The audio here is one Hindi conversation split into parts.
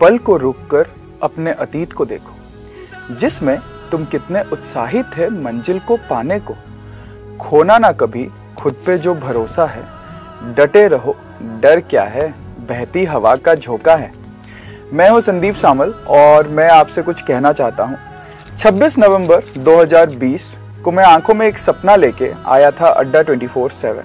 पल को रुककर अपने अतीत को देखो जिसमें तुम कितने उत्साहित थे मंजिल को पाने को खोना ना कभी खुद पे जो भरोसा है डटे रहो डर क्या है बहती हवा का झोंका है मैं हूं संदीप सामल और मैं आपसे कुछ कहना चाहता हूं 26 नवंबर 2020 को मैं आंखों में एक सपना लेके आया था अड्डा 24/7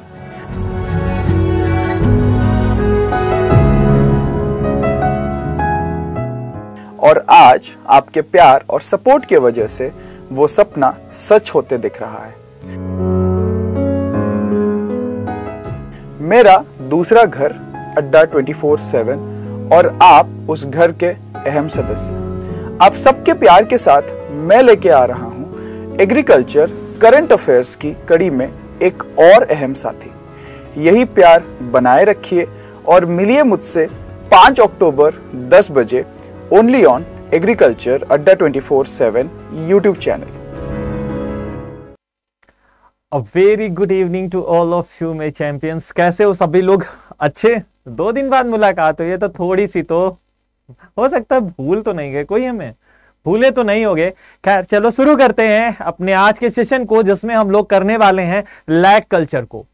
और आज आपके प्यार और सपोर्ट के वजह से वो सपना सच होते दिख रहा है मेरा दूसरा घर अड्डा 24/7 और आप उस घर के अहम सदस्य आप सबके प्यार के साथ मैं लेके आ रहा हूँ एग्रीकल्चर करंट अफेयर्स की कड़ी में एक और अहम साथी यही प्यार बनाए रखिए और मिलिए मुझसे 5 अक्टूबर 10 बजे only on Agriculture Adda 24/7 YouTube channel. A very good evening to all of you, my champions. कैसे हो सभी लोग अच्छे दो दिन बाद मुलाकात हुई है तो थोड़ी सी तो हो सकता है भूल तो नहीं गए कोई हमें भूले तो नहीं होगे खैर चलो शुरू करते हैं अपने आज के सेशन को जिसमें हम लोग करने वाले हैं लैग कल्चर को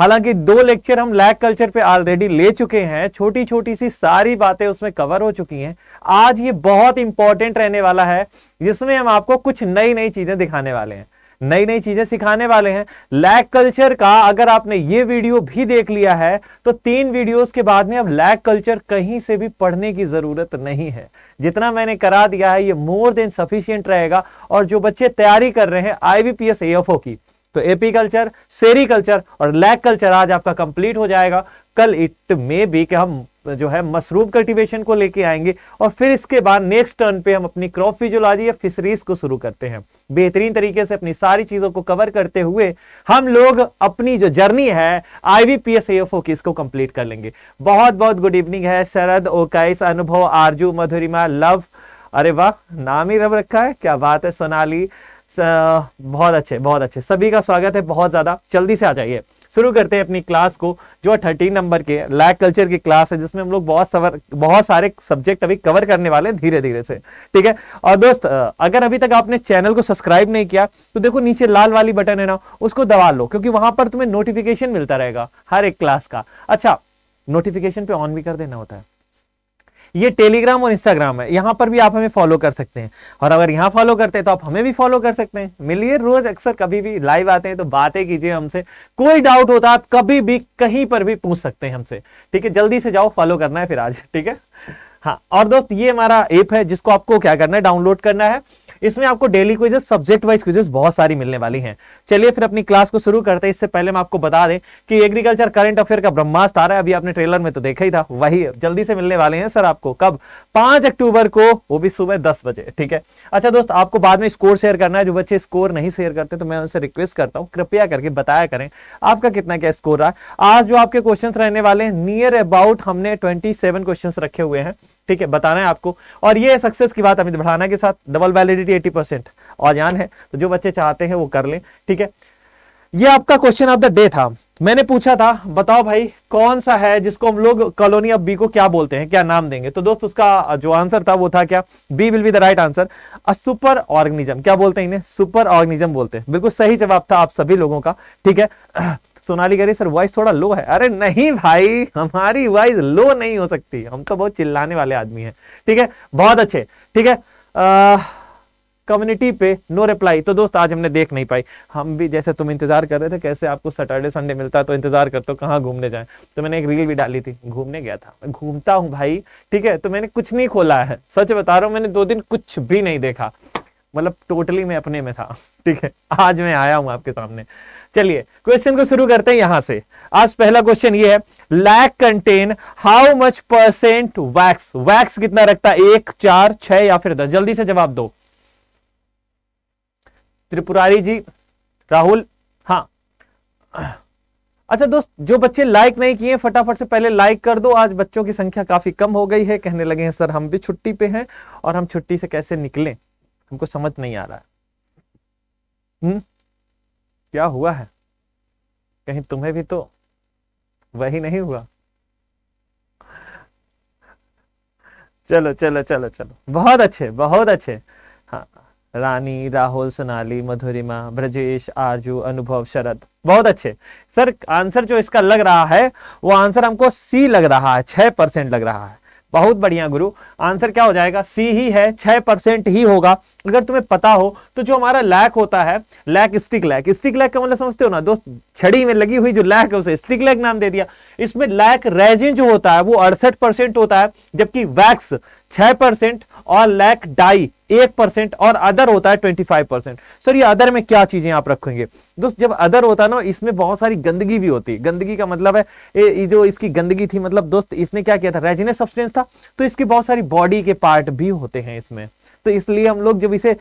हालांकि दो लेक्चर हम लैग कल्चर पे ऑलरेडी ले चुके हैं छोटी छोटी सी सारी बातें उसमें कवर हो चुकी हैं आज ये बहुत इंपॉर्टेंट रहने वाला है जिसमें हम आपको कुछ नई नई चीजें दिखाने वाले हैं नई नई चीजें सिखाने वाले हैं लैग कल्चर का अगर आपने ये वीडियो भी देख लिया है तो तीन वीडियोस के बाद में अब लैग कल्चर कहीं से भी पढ़ने की जरूरत नहीं है जितना मैंने करा दिया है ये मोर देन सफिशियंट रहेगा और जो बच्चे तैयारी कर रहे हैं आईबीपीएस एफओ की तो एपी कल्चर सेरी कल्चर और लैक कल्चर आज आपका कंप्लीट हो जाएगा कल इट में भी कि हम जो है मशरूम कल्टीवेशन को लेके आएंगे और फिर इसके बाद नेक्स्ट टर्न पे हम अपनी क्रॉप फिजियोलॉजी या फिशरीज को शुरू करते हैं बेहतरीन तरीके से अपनी सारी चीजों को कवर करते हुए हम लोग अपनी जो जर्नी है आईबीपीएस एएफओ की इसको कंप्लीट कर लेंगे बहुत बहुत गुड इवनिंग है शरद ओकाइस अनुभव आरजू मधुरिमा लव अरे वाह नाम ही रब रखा है क्या बात है सोनाली बहुत अच्छे बहुत अच्छे सभी का स्वागत है बहुत ज़्यादा जल्दी से आ जाइए शुरू करते हैं अपनी क्लास को जो थर्टीन नंबर के लैक कल्चर की क्लास है जिसमें हम लोग बहुत सवर बहुत सारे सब्जेक्ट अभी कवर करने वाले हैं धीरे धीरे से ठीक है और दोस्त अगर अभी तक आपने चैनल को सब्सक्राइब नहीं किया तो देखो नीचे लाल वाली बटन है ना उसको दबा लो क्योंकि वहां पर तुम्हें नोटिफिकेशन मिलता रहेगा हर एक क्लास का अच्छा नोटिफिकेशन पे ऑन भी कर देना होता है ये टेलीग्राम और इंस्टाग्राम है यहां पर भी आप हमें फॉलो कर सकते हैं और अगर यहां फॉलो करते हैं तो आप हमें भी फॉलो कर सकते हैं मिलिए रोज अक्सर कभी भी लाइव आते हैं तो बातें कीजिए हमसे कोई डाउट होता आप कभी भी कहीं पर भी पूछ सकते हैं हमसे ठीक है जल्दी से जाओ फॉलो करना है फिर आज ठीक है हाँ और दोस्त ये हमारा ऐप है जिसको आपको क्या करना है डाउनलोड करना है इसमें आपको daily quizzes subject wise quizzes बहुत सारी मिलने वाली हैं चलिए फिर अपनी क्लास को शुरू करते हैं इससे पहले मैं आपको बता दें कि एग्रीकल्चर करंट अफेयर का ब्रह्मास्त्र आ रहा है अभी आपने ट्रेलर में तो देखा ही था वही जल्दी से मिलने वाले हैं सर आपको कब पांच अक्टूबर को वो भी सुबह दस बजे ठीक है अच्छा दोस्त आपको बाद में स्कोर शेयर करना है जो बच्चे स्कोर नहीं शेयर करते तो मैं उनसे रिक्वेस्ट करता हूँ कृपया करके बताया करें आपका कितना क्या स्कोर रहा आज जो आपके क्वेश्चन रहने वाले नियर अबाउट हमने ट्वेंटी क्वेश्चन रखे हुए हैं ठीक है बताना है आपको और ये सक्सेस की बात अमित बढ़ाना के साथ डबल वैलिडिटी एटी परसेंट और जान है तो जो बच्चे चाहते हैं वो कर लें ठीक है ये आपका क्वेश्चन ऑफ द डे था मैंने पूछा था बताओ भाई कौन सा है जिसको हम लोग कॉलोनी ऑफ बी को क्या बोलते हैं क्या नाम देंगे तो दोस्त उसका जो आंसर था वो था क्या be will be the right answer a super organism क्या बोलते हैं इन्हें सुपर ऑर्गेनिज्म बोलते हैं बिल्कुल सही जवाब था आप सभी लोगों का ठीक है सोनाली कह रही सर वॉइस थोड़ा लो है अरे नहीं भाई हमारी वॉइस लो नहीं हो सकती हम तो बहुत चिल्लाने वाले आदमी है ठीक है बहुत अच्छे ठीक है आ, कम्युनिटी पे नो रिप्लाई तो दोस्त आज हमने देख नहीं पाई हम भी जैसे तुम इंतजार कर रहे थे कैसे आपको सैटरडे संडे मिलता तो इंतजार करते हो कहाँ घूमने जाए तो मैंने एक रील भी डाली थी घूमने गया था मैं घूमता हूँ भाई ठीक है तो मैंने कुछ नहीं खोला है सच बता रहा हूँ मैंने दो दिन कुछ भी नहीं देखा मतलब टोटली मैं अपने में था ठीक है आज मैं आया हूं आपके सामने चलिए क्वेश्चन को शुरू करते हैं यहां से आज पहला क्वेश्चन ये है lac content how much percent wax wax कितना रखता है एक चार छह या फिर दस जल्दी से जवाब दो त्रिपुरारी जी राहुल हाँ अच्छा दोस्त जो बच्चे लाइक नहीं किए फटाफट से पहले लाइक कर दो आज बच्चों की संख्या काफी कम हो गई है कहने लगे हैं सर हम भी छुट्टी पे हैं और हम छुट्टी से कैसे निकलें हमको समझ नहीं आ रहा है हम्म क्या हुआ है कहीं तुम्हें भी तो वही नहीं हुआ चलो चलो चलो चलो बहुत अच्छे बहुत अच्छे हाँ रानी राहुल सोनाली मधुरिमा ब्रजेश आरजू अनुभव शरद बहुत अच्छे सर आंसर जो इसका लग रहा है वो आंसर हमको सी लग रहा है छह परसेंट लग रहा है बहुत बढ़िया गुरु आंसर क्या हो जाएगा सी ही है छह परसेंट ही होगा अगर तुम्हें पता हो तो जो हमारा लैक होता है lac stick lac stick lac का मतलब समझते हो ना दोस्त छड़ी में लगी हुई जो लैक है उसे स्टिक लैक नाम दे दिया इसमें लैक रेजिन जो होता है वो अड़सठ परसेंट होता है जबकि वैक्स छह परसेंट और लैक डाई एक परसेंट और अदर होता है ट्वेंटी फाइव परसेंट सर ये अदर में क्या चीजें आप रखेंगे दोस्त जब अदर होता है ना इसमें बहुत सारी गंदगी भी होती है गंदगी का मतलब है जो इसकी गंदगी थी मतलब दोस्त इसने क्या किया था रेजिनस सब्सटेंस था तो इसकी बहुत सारी बॉडी के पार्ट भी होते हैं इसमें तो इसलिए हम लोग जब इसे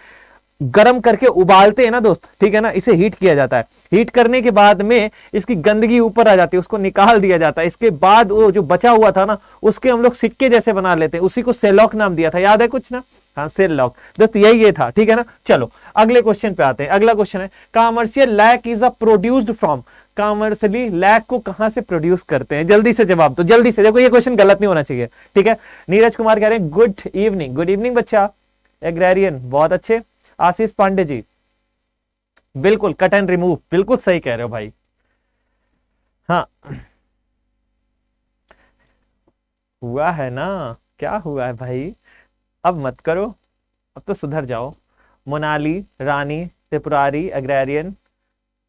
गर्म करके उबालते हैं ना दोस्त ठीक है ना इसे हीट किया जाता है हीट करने के बाद में इसकी गंदगी ऊपर आ जाती है उसको निकाल दिया जाता है इसके बाद वो जो बचा हुआ था ना उसके हम लोग सिक्के जैसे बना लेते हैं उसी को सेलॉक नाम दिया था याद है कुछ ना हाँ सेलॉक दोस्त यही ये था ठीक है ना चलो अगले क्वेश्चन पे आते हैं अगला क्वेश्चन है commercial lac is a produced from commercially lac को कहां से प्रोड्यूस करते हैं जल्दी से जवाब दो जल्दी से देखो ये क्वेश्चन गलत नहीं होना चाहिए ठीक है नीरज कुमार कह रहे हैं गुड इवनिंग गुड इवनिंग बच्चा एग्रेरियन बहुत अच्छे आशीष पांडे जी बिल्कुल कट एंड रिमूव बिल्कुल सही कह रहे हो भाई हाँ हुआ है ना क्या हुआ है भाई अब मत करो अब तो सुधर जाओ मोनाली रानी त्रिपुरारी अग्रेरियन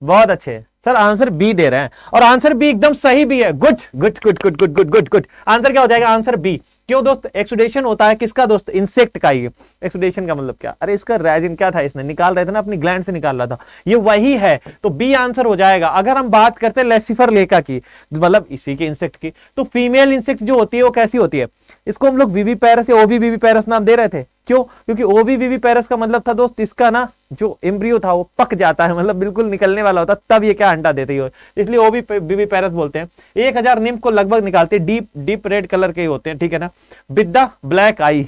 बहुत अच्छे सर आंसर बी दे रहे हैं और आंसर बी एकदम सही भी है good good good good good good good good answer क्या हो जाएगा आंसर बी क्यों दोस्त एक्सुडेशन होता है किसका दोस्त इंसेक्ट का ये एक्सुडेशन का मतलब क्या अरे इसका रेजिन क्या था इसने निकाल रहे थे ना अपनी ग्लैंड से निकाल रहा था ये वही है तो बी आंसर हो जाएगा अगर हम बात करते हैं लेसिफर लेका की मतलब इसी के इंसेक्ट की तो फीमेल इंसेक्ट जो होती है वो कैसी होती है इसको हम लोग वीवी पैरस या ओवी वीवी पैरस नाम दे रहे थे क्यों क्योंकि ओवीबीबी पैरस का मतलब था दोस्त इसका ना जो एम्ब्रियो था वो पक जाता है मतलब बिल्कुल निकलने वाला होता तब ये क्या अंडा देती है इसलिए ओबी पैरस बोलते हैं एक हजार निम्ब को लगभग निकालते डीप डीप रेड कलर के होते हैं ठीक है ना बिद्दा द ब्लैक आई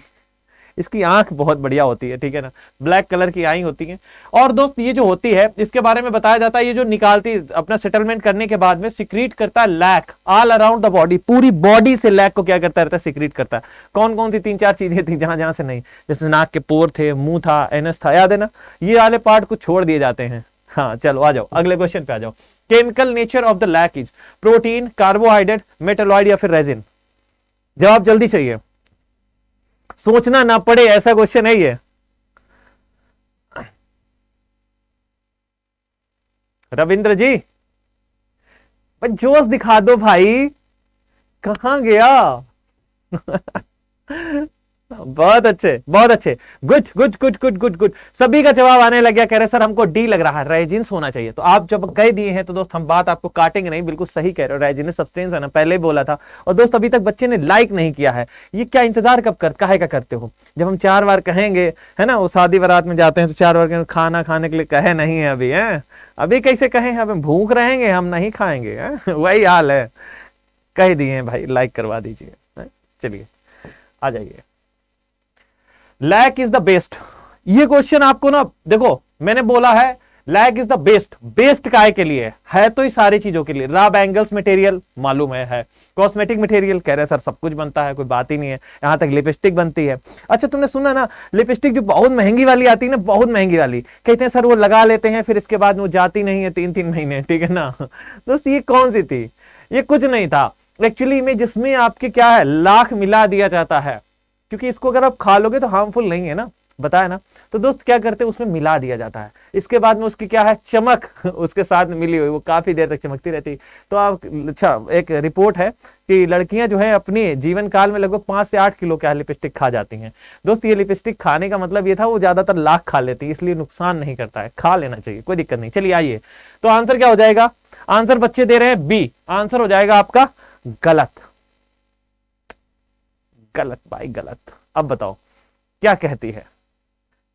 इसकी आंख बहुत बढ़िया होती है ठीक है ना ब्लैक कलर की आई होती है और दोस्त ये जो होती है इसके बारे में बताया जाता है ये जो निकालती अपना सेटलमेंट करने के बाद में सिक्रीट करता है lac all around the body पूरी बॉडी से लैक को क्या करता रहता है सिक्रीट करता है कौन कौन सी तीन चार चीजें थी जहां जहां से नहीं जैसे नाक के पोर थे मुंह था एनस था याद है ना ये वाले पार्ट कुछ छोड़ दिए जाते हैं हाँ चलो आ जाओ अगले क्वेश्चन पे आ जाओ chemical nature of the lac is protein carbohydrate metalloid या फिर रेजिन जवाब जल्दी चाहिए सोचना ना पड़े ऐसा क्वेश्चन है ये रविंद्र जी जोश दिखा दो भाई कहा गया बहुत अच्छे बहुत अच्छे good good good good good good सभी का जवाब आने लग गया कह रहे सर हमको डी लग रहा है रेजिन होना चाहिए तो आप जब कह दिए हैं तो दोस्त हम बात आपको काटेंगे नहीं बिल्कुल सही कह रहे हो रेजिनस सब्सटेंस है ना पहले बोला था और दोस्त अभी तक बच्चे ने लाइक नहीं किया है ये क्या इंतजार कब कर कहे का करते हो जब हम चार बार कहेंगे है ना वो शादी बारात में जाते हैं तो चार बार खाना खाने के लिए कहे नहीं है अभी है अभी कैसे कहे हम भूख रहेंगे हम नहीं खाएंगे वही हाल है कह दिए भाई लाइक करवा दीजिए चलिए आ जाइए लैक इज द बेस्ट ये क्वेश्चन आपको ना देखो मैंने बोला है lac is the best best काय के लिए है तो ही सारी चीजों के लिए राब एंगल्स मटेरियल मालूम है, है। कॉस्मेटिक मटेरियल कह रहे हैं सर सब कुछ बनता है कोई बात ही नहीं है यहां तक लिपस्टिक बनती है अच्छा तुमने सुना ना लिपस्टिक जो बहुत महंगी वाली आती है ना बहुत महंगी वाली कहते हैं सर वो लगा लेते हैं फिर इसके बाद वो जाती नहीं है तीन तीन महीने ठीक है ना दोस्त ये कौन सी थी ये कुछ नहीं था एक्चुअली में जिसमें आपके क्या है लाख मिला दिया जाता है क्योंकि इसको अगर आप खा लोगे तो हार्मफुल नहीं है ना बताया ना तो दोस्त क्या करते हैं उसमें मिला दिया जाता है इसके बाद में उसकी क्या है चमक उसके साथ मिली हुई वो काफी देर तक चमकती रहती तो आप अच्छा एक रिपोर्ट है कि लड़कियां जो है अपने जीवन काल में लगभग पांच से आठ किलो क्या लिपस्टिक खा जाती हैं दोस्त ये लिपस्टिक खाने का मतलब ये था वो ज्यादातर लाख खा लेती है इसलिए नुकसान नहीं करता है खा लेना चाहिए कोई दिक्कत नहीं चलिए आइए तो आंसर क्या हो जाएगा आंसर बच्चे दे रहे हैं बी आंसर हो जाएगा आपका गलत गलत भाई गलत अब बताओ क्या कहती है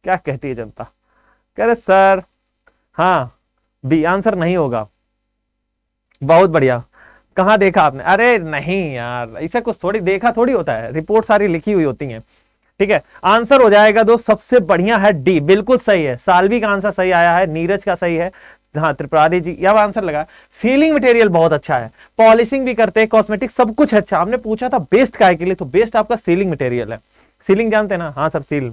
क्या कहती है जनता कह रहे सर हाँ बी आंसर नहीं होगा बहुत बढ़िया कहा देखा आपने अरे नहीं यार ऐसा कुछ थोड़ी देखा थोड़ी होता है रिपोर्ट सारी लिखी हुई होती है ठीक है आंसर हो जाएगा दो सबसे बढ़िया है डी बिल्कुल सही है सालवी का आंसर सही आया है नीरज का सही है हाँ त्रिपुरारी जी यह आंसर लगा सीलिंग मटेरियल बहुत अच्छा है पॉलिशिंग भी करते हैं कॉस्मेटिक सब कुछ अच्छा हमने पूछा था बेस्ट काय के लिए तो बेस्ट आपका सीलिंग मटेरियल है सीलिंग जानते हैं ना हाँ सर सील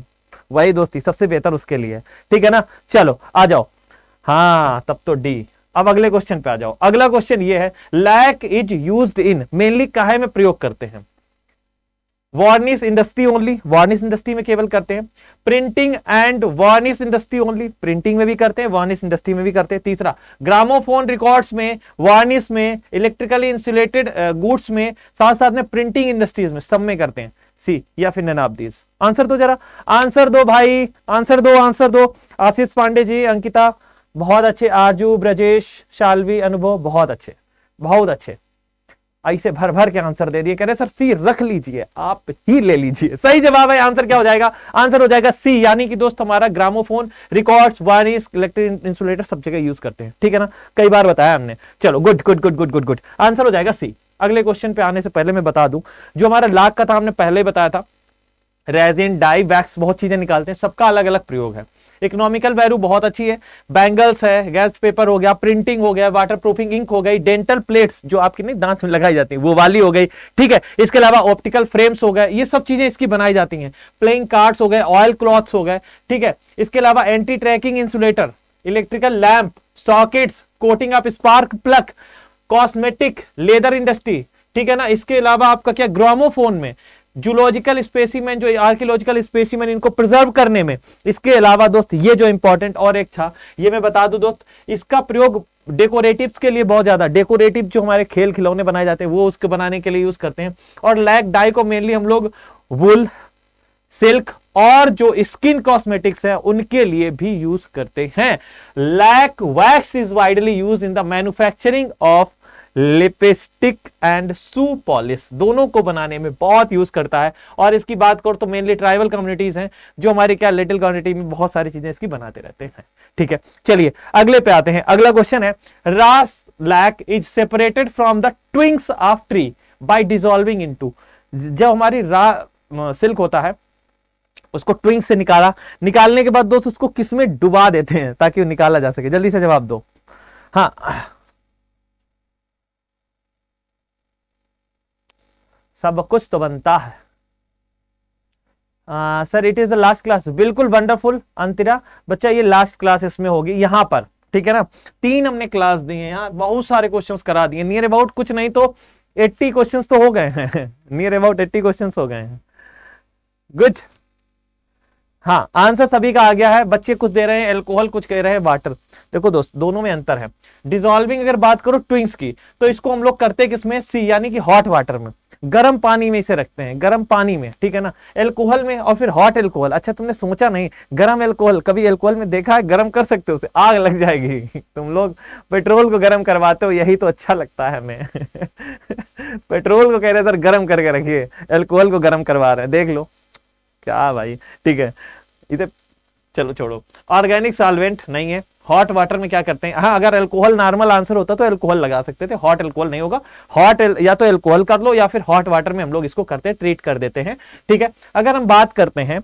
वही दोस्ती सबसे बेहतर उसके लिए ठीक है ना चलो आ जाओ हाँ तब तो डी अब अगले क्वेश्चन पे आ जाओ अगला क्वेश्चन ये है lac is use in mainly काहे में प्रयोग करते हैं varnish industry only varnish industry में केवल करते हैं printing and varnish industry only printing में भी करते हैं वार्निस इंडस्ट्री में भी करते हैं तीसरा ग्रामोफोन रिकॉर्ड्स में वार्निस में इलेक्ट्रिकली इंसुलेटेड गुड्स में साथ साथ में प्रिंटिंग इंडस्ट्रीज में सब में करते हैं सी या फिर नन दीज आंसर दो जरा आंसर दो भाई आंसर दो आंसर दो आशीष पांडे जी अंकिता बहुत अच्छे आरजू ब्रजेश शालवी अनुभव बहुत अच्छे बहुत अच्छे आई से भर भर के आंसर दे दिए कह रहे सर सी रख लीजिए आप ही ले लीजिए सही जवाब है आंसर क्या हो जाएगा आंसर हो जाएगा सी यानी कि दोस्त हमारा gramophone records varnish electric insulator सब जगह यूज करते हैं ठीक है ना कई बार बताया हमने चलो good good good good good good answer हो जाएगा सी अगले क्वेश्चन पे आने से पहले मैं बता दू जो हमारा लाख का था हमने पहले बताया था रेजिन डाई वैक्स बहुत चीजें निकालते हैं सबका अलग अलग प्रयोग है इकोनॉमिकल वैल्यू बहुत अच्छी है बैंगल्स है गैस पेपर हो गया प्रिंटिंग हो गया वाटर प्रूफिंग इंक हो गई डेंटल प्लेट्स जो आपकी नहीं दांत में लगाई जाती है वो वाली हो गई ठीक है इसके अलावा ऑप्टिकल फ्रेम्स हो गए ये सब चीजें इसकी बनाई जाती है प्लेइंग कार्ड्स हो गए ऑयल क्लॉथ्स हो गए ठीक है इसके अलावा anti tracking insulator electrical lamp sockets coating of spark plug cosmetic leather industry ठीक है ना इसके अलावा आपका क्या ग्रामोफोन में जूलॉजिकल स्पेसिमेन जो आर्कियोलॉजिकल स्पेसिमेन इनको प्रिजर्व करने में इसके अलावा दोस्त ये जो इंपॉर्टेंट और एक था ये मैं बता दू दोस्त इसका प्रयोग डेकोरेटिव्स के लिए बहुत ज्यादा डेकोरेटिव जो हमारे खेल खिलौने बनाए जाते हैं वो उसके बनाने के लिए यूज करते हैं और लैक डाई को मेनली हम लोग वुल सिल्क और जो स्किन कॉस्मेटिक्स है उनके लिए भी यूज करते हैं lac wax is widely use in the manufacturing of lipstick and shoe polish दोनों को बनाने में बहुत यूज करता है और इसकी बात करो तो मेनली ट्राइबल कम्युनिटीज हैं जो हमारे क्या लिटिल कम्युनिटी में बहुत सारी चीजें इसकी बनाते रहते हैं ठीक है चलिए अगले पे आते हैं अगला क्वेश्चन है raw lac is separated from the twigs of tree by dissolving in जब हमारी रा सिल्क होता है उसको ट्विंग से निकाला निकालने के बाद दोस्त उसको किसमें डुबा देते हैं ताकि वो निकाला जा सके जल्दी से जवाब दो हाँ सब कुछ तो बनता है sir it is the last class बिल्कुल वंडरफुल अंतिरा बच्चा ये लास्ट क्लास इसमें होगी यहां पर ठीक है ना तीन हमने क्लास दी है यहाँ बहुत सारे क्वेश्चन करा दिए नियर अबाउट कुछ नहीं तो एट्टी क्वेश्चन तो हो गए हैं नियर अबाउट एट्टी क्वेश्चन हो गए हैं गुड हाँ आंसर सभी का आ गया है बच्चे कुछ दे रहे हैं एल्कोहल कुछ कह रहे हैं वाटर देखो दोस्त दोनों में अंतर है डिजोल्विंग अगर बात करो ट्विंग्स की तो इसको हम लोग करते किसमें सी यानी कि हॉट वाटर में गर्म पानी में इसे रखते हैं गर्म पानी में ठीक है ना एल्कोहल में और फिर हॉट एल्कोहल अच्छा तुमने सोचा नहीं गर्म एल्कोहल कभी एल्कोहल में देखा है गर्म कर सकते हो उसे आग लग जाएगी तुम लोग पेट्रोल को गर्म करवाते हो यही तो अच्छा लगता है हमें पेट्रोल को कह रहे सर गर्म करके रखिए एल्कोहल को गर्म करवा रहे हैं देख लो क्या भाई ठीक है इधर चलो छोड़ो ऑर्गेनिक सॉल्वेंट नहीं है हॉट वाटर में क्या करते हैं हाँ अगर एल्कोहल नॉर्मल आंसर होता तो एल्कोहल लगा सकते थे हॉट एल्कोहल नहीं होगा हॉट या तो एल्कोहल कर लो या फिर हॉट वाटर में हम लोग इसको करते हैं ट्रीट कर देते हैं ठीक है अगर हम बात करते हैं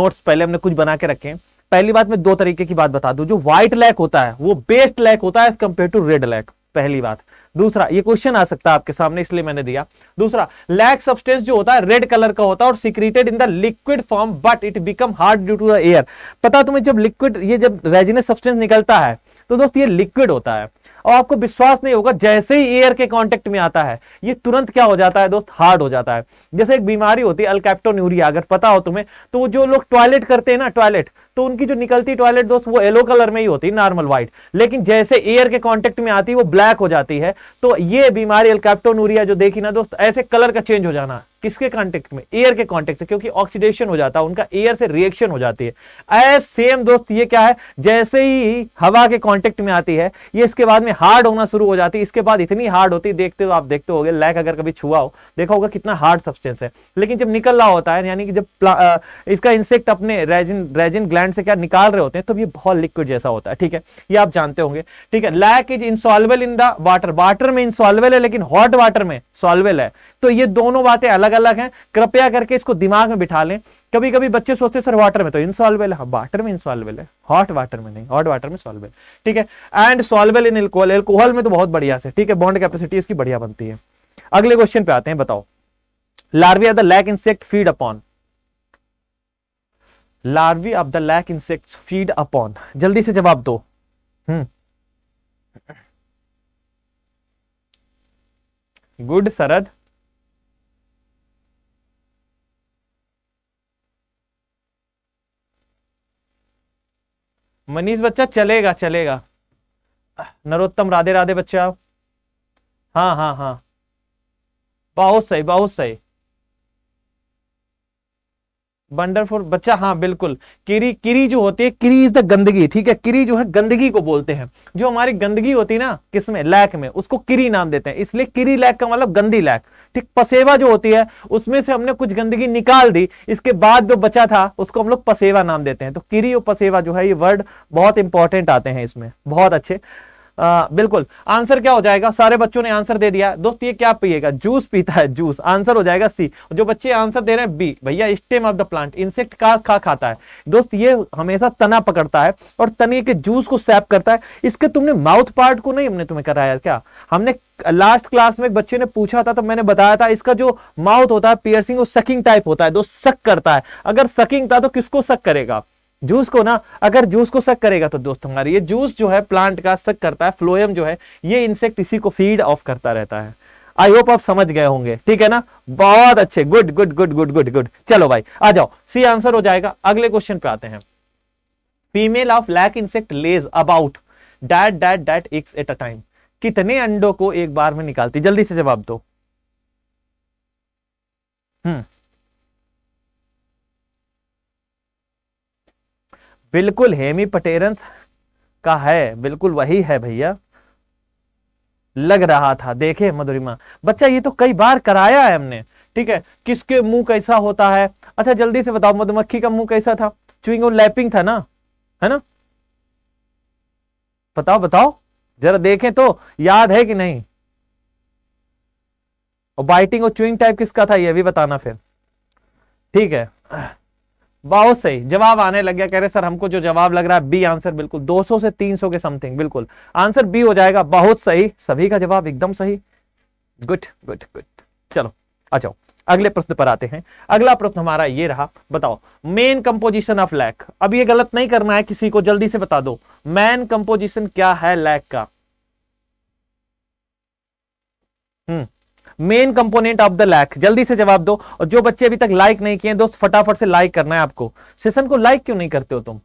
नोट्स पहले हमने कुछ बना के रखे पहली बात मैं दो तरीके की बात बता दू जो व्हाइट लैक होता है वो बेस्ट लैक होता है as compare to red lac पहली बात दूसरा ये क्वेश्चन आ सकता है आपके सामने इसलिए मैंने दिया दूसरा लैक सब्सटेंस जो होता है रेड कलर का होता है और secreted in the liquid form but it become hard due to the air पता तुम्हें जब लिक्विड ये जब रेजिनस सब्सटेंस निकलता है तो दोस्त ये लिक्विड होता है और आपको विश्वास नहीं होगा जैसे ही एयर के कांटेक्ट में आता है ये तुरंत क्या हो जाता है दोस्त हार्ड हो जाता है जैसे एक बीमारी होती है अल्कैप्टोन्यूरिया अगर पता हो तुम्हें तो जो लोग टॉयलेट करते हैं ना टॉयलेट तो उनकी जो निकलती टॉयलेट दोस्त वो येलो कलर में ही होती है नॉर्मल व्हाइट लेकिन जैसे एयर के कॉन्टेक्ट में आती है वो ब्लैक हो जाती है तो ये बीमारी एल्कैप्टोनूरिया जो देखी ना दोस्त ऐसे कलर का चेंज हो जाना किसके कांटेक्ट में एयर के कांटेक्ट से क्योंकि ऑक्सीडेशन हो जाता है उनका एयर से रिएक्शन हो जाती है एज सेम दोस्त ये क्या है जैसे ही हवा के कांटेक्ट में आती है ये इसके बाद में हार्ड होना शुरू हो जाती है इसके बाद इतनी हार्ड होती है देखते हो आप देखते हो लैक अगर कभी छुआ हो देखा होगा कितना हार्ड सब्सटेंस है लेकिन जब निकल रहा होता है यानी कि जब इसका इंसेक्ट अपने रेजिन रेजिन ग्लैंड ग्लैंड से क्या निकाल रहे होते हैं तो ये बहुत लिक्विड जैसा होता है ठीक है ये आप जानते होंगे ठीक है lac is insoluble in the water water में इंसॉल्वेल है लेकिन हॉट वाटर में सॉल्वेल है तो ये दोनों बातें अलग अलग हैं कृपया करके इसको दिमाग में बिठा लें कभी कभी बच्चे सोचते सर वाटर में तो इनसॉल्वेल है वाटर हाँ, में इनसॉल्वेल है हॉट वाटर में नहीं हॉट वाटर में सॉल्वेल ठीक है and soluble in alcohol alcohol में तो बहुत बढ़िया से ठीक है बॉन्ड कैपेसिटी इसकी बढ़िया बनती है अगले क्वेश्चन पे आते हैं बताओ larvae are the lac insect feed upon larvae of the lac insect feed upon जल्दी से जवाब दो हम्म गुड सरद मनीष बच्चा चलेगा चलेगा नरोत्तम राधे राधे बच्चा हाँ हाँ हाँ बहुत सही बहुत सही वंडरफुल बच्चा हाँ बिल्कुल किरी किरी जो होती है किरी इज द गंदगी ठीक है किरी जो है गंदगी को बोलते हैं जो हमारी गंदगी होती है ना किसमें लैक में उसको किरी नाम देते हैं इसलिए किरी लैक का मतलब गंदी लैक ठीक पसेवा जो होती है उसमें से हमने कुछ गंदगी निकाल दी इसके बाद जो बचा था उसको हम लोग पसेवा नाम देते हैं तो किरी और पसेवा जो है ये वर्ड बहुत इंपॉर्टेंट आते हैं इसमें बहुत अच्छे आ, बिल्कुल आंसर क्या हो जाएगा सारे बच्चों ने आंसर दे दिया दोस्त ये क्या पिएगा जूस पीता है जूस आंसर हो जाएगा सी जो बच्चे आंसर दे रहे हैं बी भैया stem of the plant insect का खा खाता है दोस्त ये हमेशा तना पकड़ता है और तने के जूस को सैप करता है इसके तुमने माउथ पार्ट को नहीं हमने तुम्हें कराया क्या हमने लास्ट क्लास में एक बच्चे ने पूछा था तो मैंने बताया था इसका जो माउथ होता है पियर्सिंग वो सकिंग टाइप होता है दोस्त सक करता है अगर सकिंग था तो किसको सक करेगा जूस को ना अगर जूस को सक करेगा तो दोस्त हमारे ये जूस जो है प्लांट का सक करता है फ्लोएम जो है ये इंसेक्ट इसी को फीड ऑफ करता रहता है आई होप आप समझ गए होंगे ठीक है ना बहुत अच्छे good good good good good good चलो भाई आ जाओ सी आंसर हो जाएगा अगले क्वेश्चन पे आते हैं female of lac insect lays about that that that eggs at a time कितने अंडों को एक बार में निकालती जल्दी से जवाब दो हम्म बिल्कुल हेमी पटेरंस का है बिल्कुल वही है भैया लग रहा था देखे मधुरिमा बच्चा ये तो कई बार कराया है हमने ठीक है किसके मुंह कैसा होता है अच्छा जल्दी से बताओ मधुमक्खी का मुंह कैसा था चुइंग और लैपिंग था ना है ना बताओ बताओ जरा देखें तो याद है कि नहीं और बाइटिंग और चुइंग टाइप किसका था यह भी बताना फिर ठीक है बहुत सही जवाब आने लग गया कह रहे सर हमको जो जवाब लग रहा है बी आंसर बिल्कुल 200 से 300 के समथिंग बिल्कुल आंसर बी हो जाएगा बहुत सही सभी का जवाब एकदम सही गुड गुड गुड चलो अच्छा अगले प्रश्न पर आते हैं अगला प्रश्न हमारा ये रहा बताओ मेन कंपोजिशन ऑफ लैक अब ये गलत नहीं करना है किसी को जल्दी से बता दो मैन कंपोजिशन क्या है लैक का hmm main component of the lac जल्दी से जवाब दो और जो बच्चे अभी तक लाइक नहीं किए दोस्त फटाफट से लाइक करना है आपको सेशन को लाइक क्यों नहीं करते हो तुम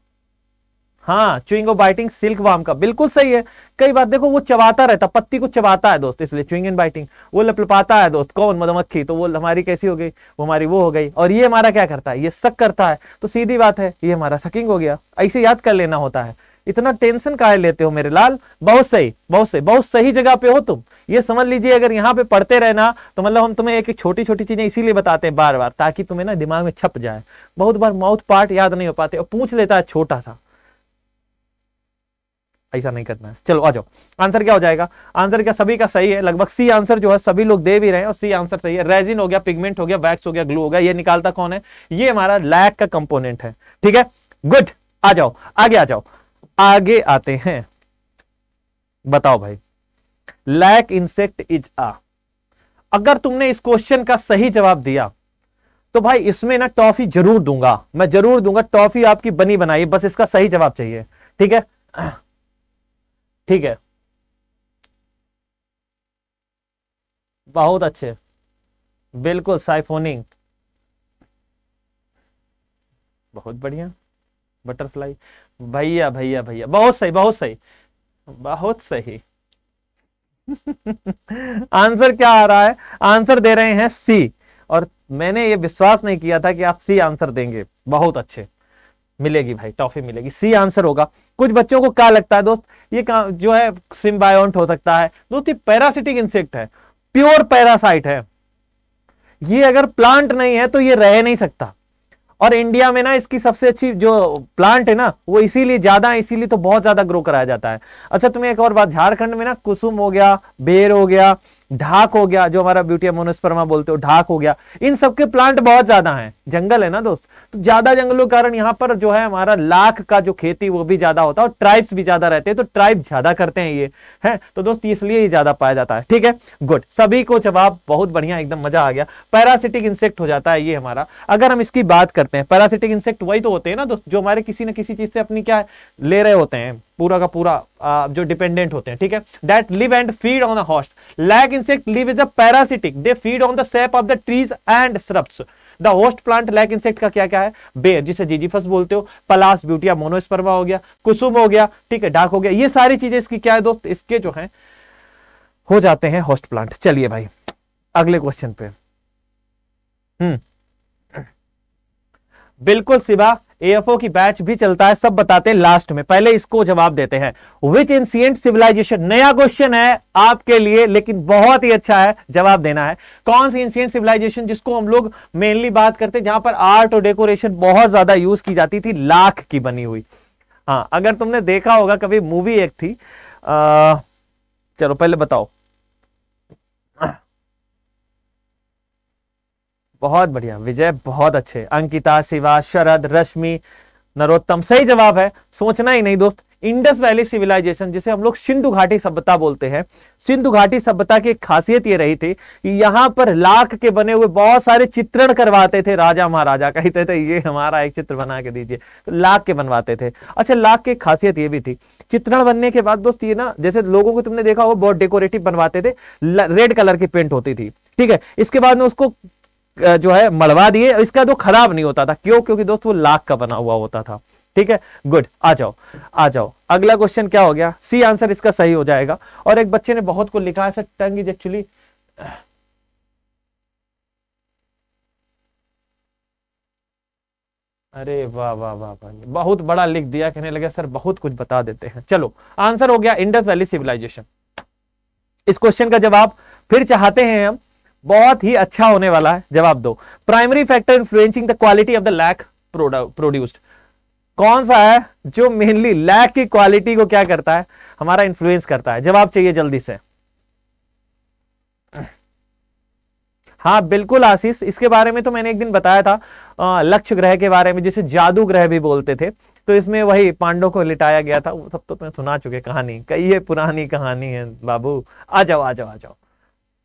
हाँ चुइंग बाइटिंग सिल्क वाम का बिल्कुल सही है कई बार देखो वो चबाता रहता पत्ती को चबाता है दोस्त इसलिए चुइंग एंड बाइटिंग वो लपलपाता है दोस्त कौन मधुमक्खी तो वो हमारी कैसी हो गई वो हमारी वो हो गई और ये हमारा क्या करता है ये सक करता है तो सीधी बात है ये हमारा सकिंग हो गया ऐसे याद कर लेना होता है इतना टेंशन का लेते हो मेरे लाल बहुत सही बहुत सही बहुत सही जगह पे हो तुम ये समझ लीजिए अगर यहाँ पे पढ़ते रहना तो मतलब हम तुम्हें एक एक छोटी छोटी चीजें इसीलिए बताते हैं बार बार ताकि तुम्हें ना दिमाग में छप जाए बहुत बार माउथ पार्ट याद नहीं हो पाते और पूछ लेता है छोटा सा ऐसा नहीं करना है चलो आ जाओ आंसर क्या हो जाएगा आंसर क्या सभी का सही है लगभग सी आंसर जो है सभी लोग दे भी रहे हैं और सी आंसर सही है रेजिन हो गया पिगमेंट हो गया वैक्स हो गया ग्लू हो गया ये निकालता कौन है ये हमारा लैक का कंपोनेंट है ठीक है गुड आ जाओ आगे आ जाओ आगे आते हैं बताओ भाई लैक इंसेक्ट इज आ अगर तुमने इस क्वेश्चन का सही जवाब दिया तो भाई इसमें ना टॉफी जरूर दूंगा मैं जरूर दूंगा टॉफी आपकी बनी बनाई बस इसका सही जवाब चाहिए ठीक है ठीक है बहुत अच्छे बिल्कुल साइफोनिंग बहुत बढ़िया बटरफ्लाई भैया भैया भैया बहुत सही बहुत सही बहुत सही आंसर क्या आ रहा है आंसर दे रहे हैं सी और मैंने ये विश्वास नहीं किया था कि आप सी आंसर देंगे बहुत अच्छे मिलेगी भाई टॉफी मिलेगी सी आंसर होगा कुछ बच्चों को क्या लगता है दोस्त ये जो है सिम्बायट हो सकता है दोस्त ये पैरासिटिक इंसेक्ट है प्योर पैरासाइट है ये अगर प्लांट नहीं है तो ये रह नहीं सकता और इंडिया में ना इसकी सबसे अच्छी जो प्लांट है ना वो इसीलिए ज्यादा इसीलिए तो बहुत ज्यादा ग्रो कराया जाता है अच्छा तुम्हें एक और बात झारखंड में ना कुसुम हो गया बेर हो गया ढाक हो गया जो हमारा ब्यूटिया मोनोस्पर्मा बोलते हो ढाक हो गया इन सबके प्लांट बहुत ज्यादा हैं जंगल है ना दोस्त तो ज्यादा जंगलों के कारण यहाँ पर जो है हमारा लाख का जो खेती वो भी ज्यादा होता है और ट्राइब्स भी ज्यादा रहते हैं तो ट्राइब ज्यादा करते हैं ये है तो दोस्त इसलिए ही ज्यादा पाया जाता है ठीक है गुड सभी को जवाब बहुत बढ़िया एकदम मजा आ गया पैरासिटिक इंसेक्ट हो जाता है ये हमारा अगर हम इसकी बात करते हैं पैरासिटिक इंसेक्ट वही तो होते हैं ना दोस्त जो हमारे किसी ना किसी चीज से अपनी क्या ले रहे होते हैं पूरा का पूरा जो डिपेंडेंट होते हैं ठीक है that live and feed on a host lac insect live is a parasitic they feed on the sap of the trees and shrubs the host plant lac insect का क्या क्या है बेर जिसे जीजीफस बोलते हो पलास ब्यूटिया मोनोस्पर्मा हो गया कुसुम हो गया ठीक है डाक हो गया ये सारी चीजें इसकी क्या है दोस्त इसके जो है हो जाते हैं होस्ट प्लांट चलिए भाई अगले क्वेश्चन पे हम्म बिल्कुल सिवा एएफओ की बैच भी चलता है सब बताते हैं लास्ट में पहले इसको जवाब देते हैं विच इंसियंट सिविलाइजेशन नया क्वेश्चन है आपके लिए लेकिन बहुत ही अच्छा है जवाब देना है कौन सी इंसियंट सिविलाइजेशन जिसको हम लोग मेनली बात करते हैं जहां पर आर्ट और डेकोरेशन बहुत ज्यादा यूज की जाती थी लाख की बनी हुई हाँ अगर तुमने देखा होगा कभी मूवी एक थी आ, चलो पहले बताओ बहुत बढ़िया विजय बहुत अच्छे अंकिता शिवा शरद रश्मि नरोत्तम सही जवाब है सोचना ही नहीं दोस्त इंडस वैली सिविलाइजेशन जिसे हम लोग सिंधु घाटी सभ्यता बोलते हैं सिंधु घाटी सभ्यता की खासियत ये रही थी कि यहाँ पर लाख के बने हुए बहुत सारे चित्रण करवाते थे राजा महाराजा कहते थे ये हमारा एक चित्र बना के दीजिए तो लाख के बनवाते थे अच्छा लाख की खासियत ये भी थी चित्रण बनने के बाद दोस्त ये ना जैसे लोगों को तुमने देखा वो बहुत डेकोरेटिव बनवाते थे रेड कलर की पेंट होती थी ठीक है इसके बाद में उसको जो है मड़वा दिए इसका जो तो खराब नहीं होता था क्यों क्योंकि दोस्त वो लाख का बना हुआ होता था ठीक है गुड आ जाओ आ जाओ अगला क्वेश्चन क्या हो गया सी आंसर इसका सही हो जाएगा और एक बच्चे ने बहुत कुछ लिखा है सर टंग इज एक्चुअली अरे वाह वाह वाह वाह बहुत बड़ा लिख दिया कहने लगे सर बहुत कुछ बता देते हैं चलो आंसर हो गया इंडस वैली सिविलाइजेशन इस क्वेश्चन का जवाब फिर चाहते हैं हम बहुत ही अच्छा होने वाला है जवाब दो primary factor influencing the quality of the lac produced कौन सा है जो मेनली लैक की क्वालिटी को क्या करता है हमारा इन्फ्लुएंस करता है जवाब चाहिए जल्दी से हाँ बिल्कुल आशीष इसके बारे में तो मैंने एक दिन बताया था लक्ष्य ग्रह के बारे में जिसे जादू ग्रह भी बोलते थे तो इसमें वही पांडव को लिटाया गया था वो सब तो मैं सुना चुके कहानी कई ये पुरानी कहानी है बाबू आ जाओ आ जाओ आ जाओ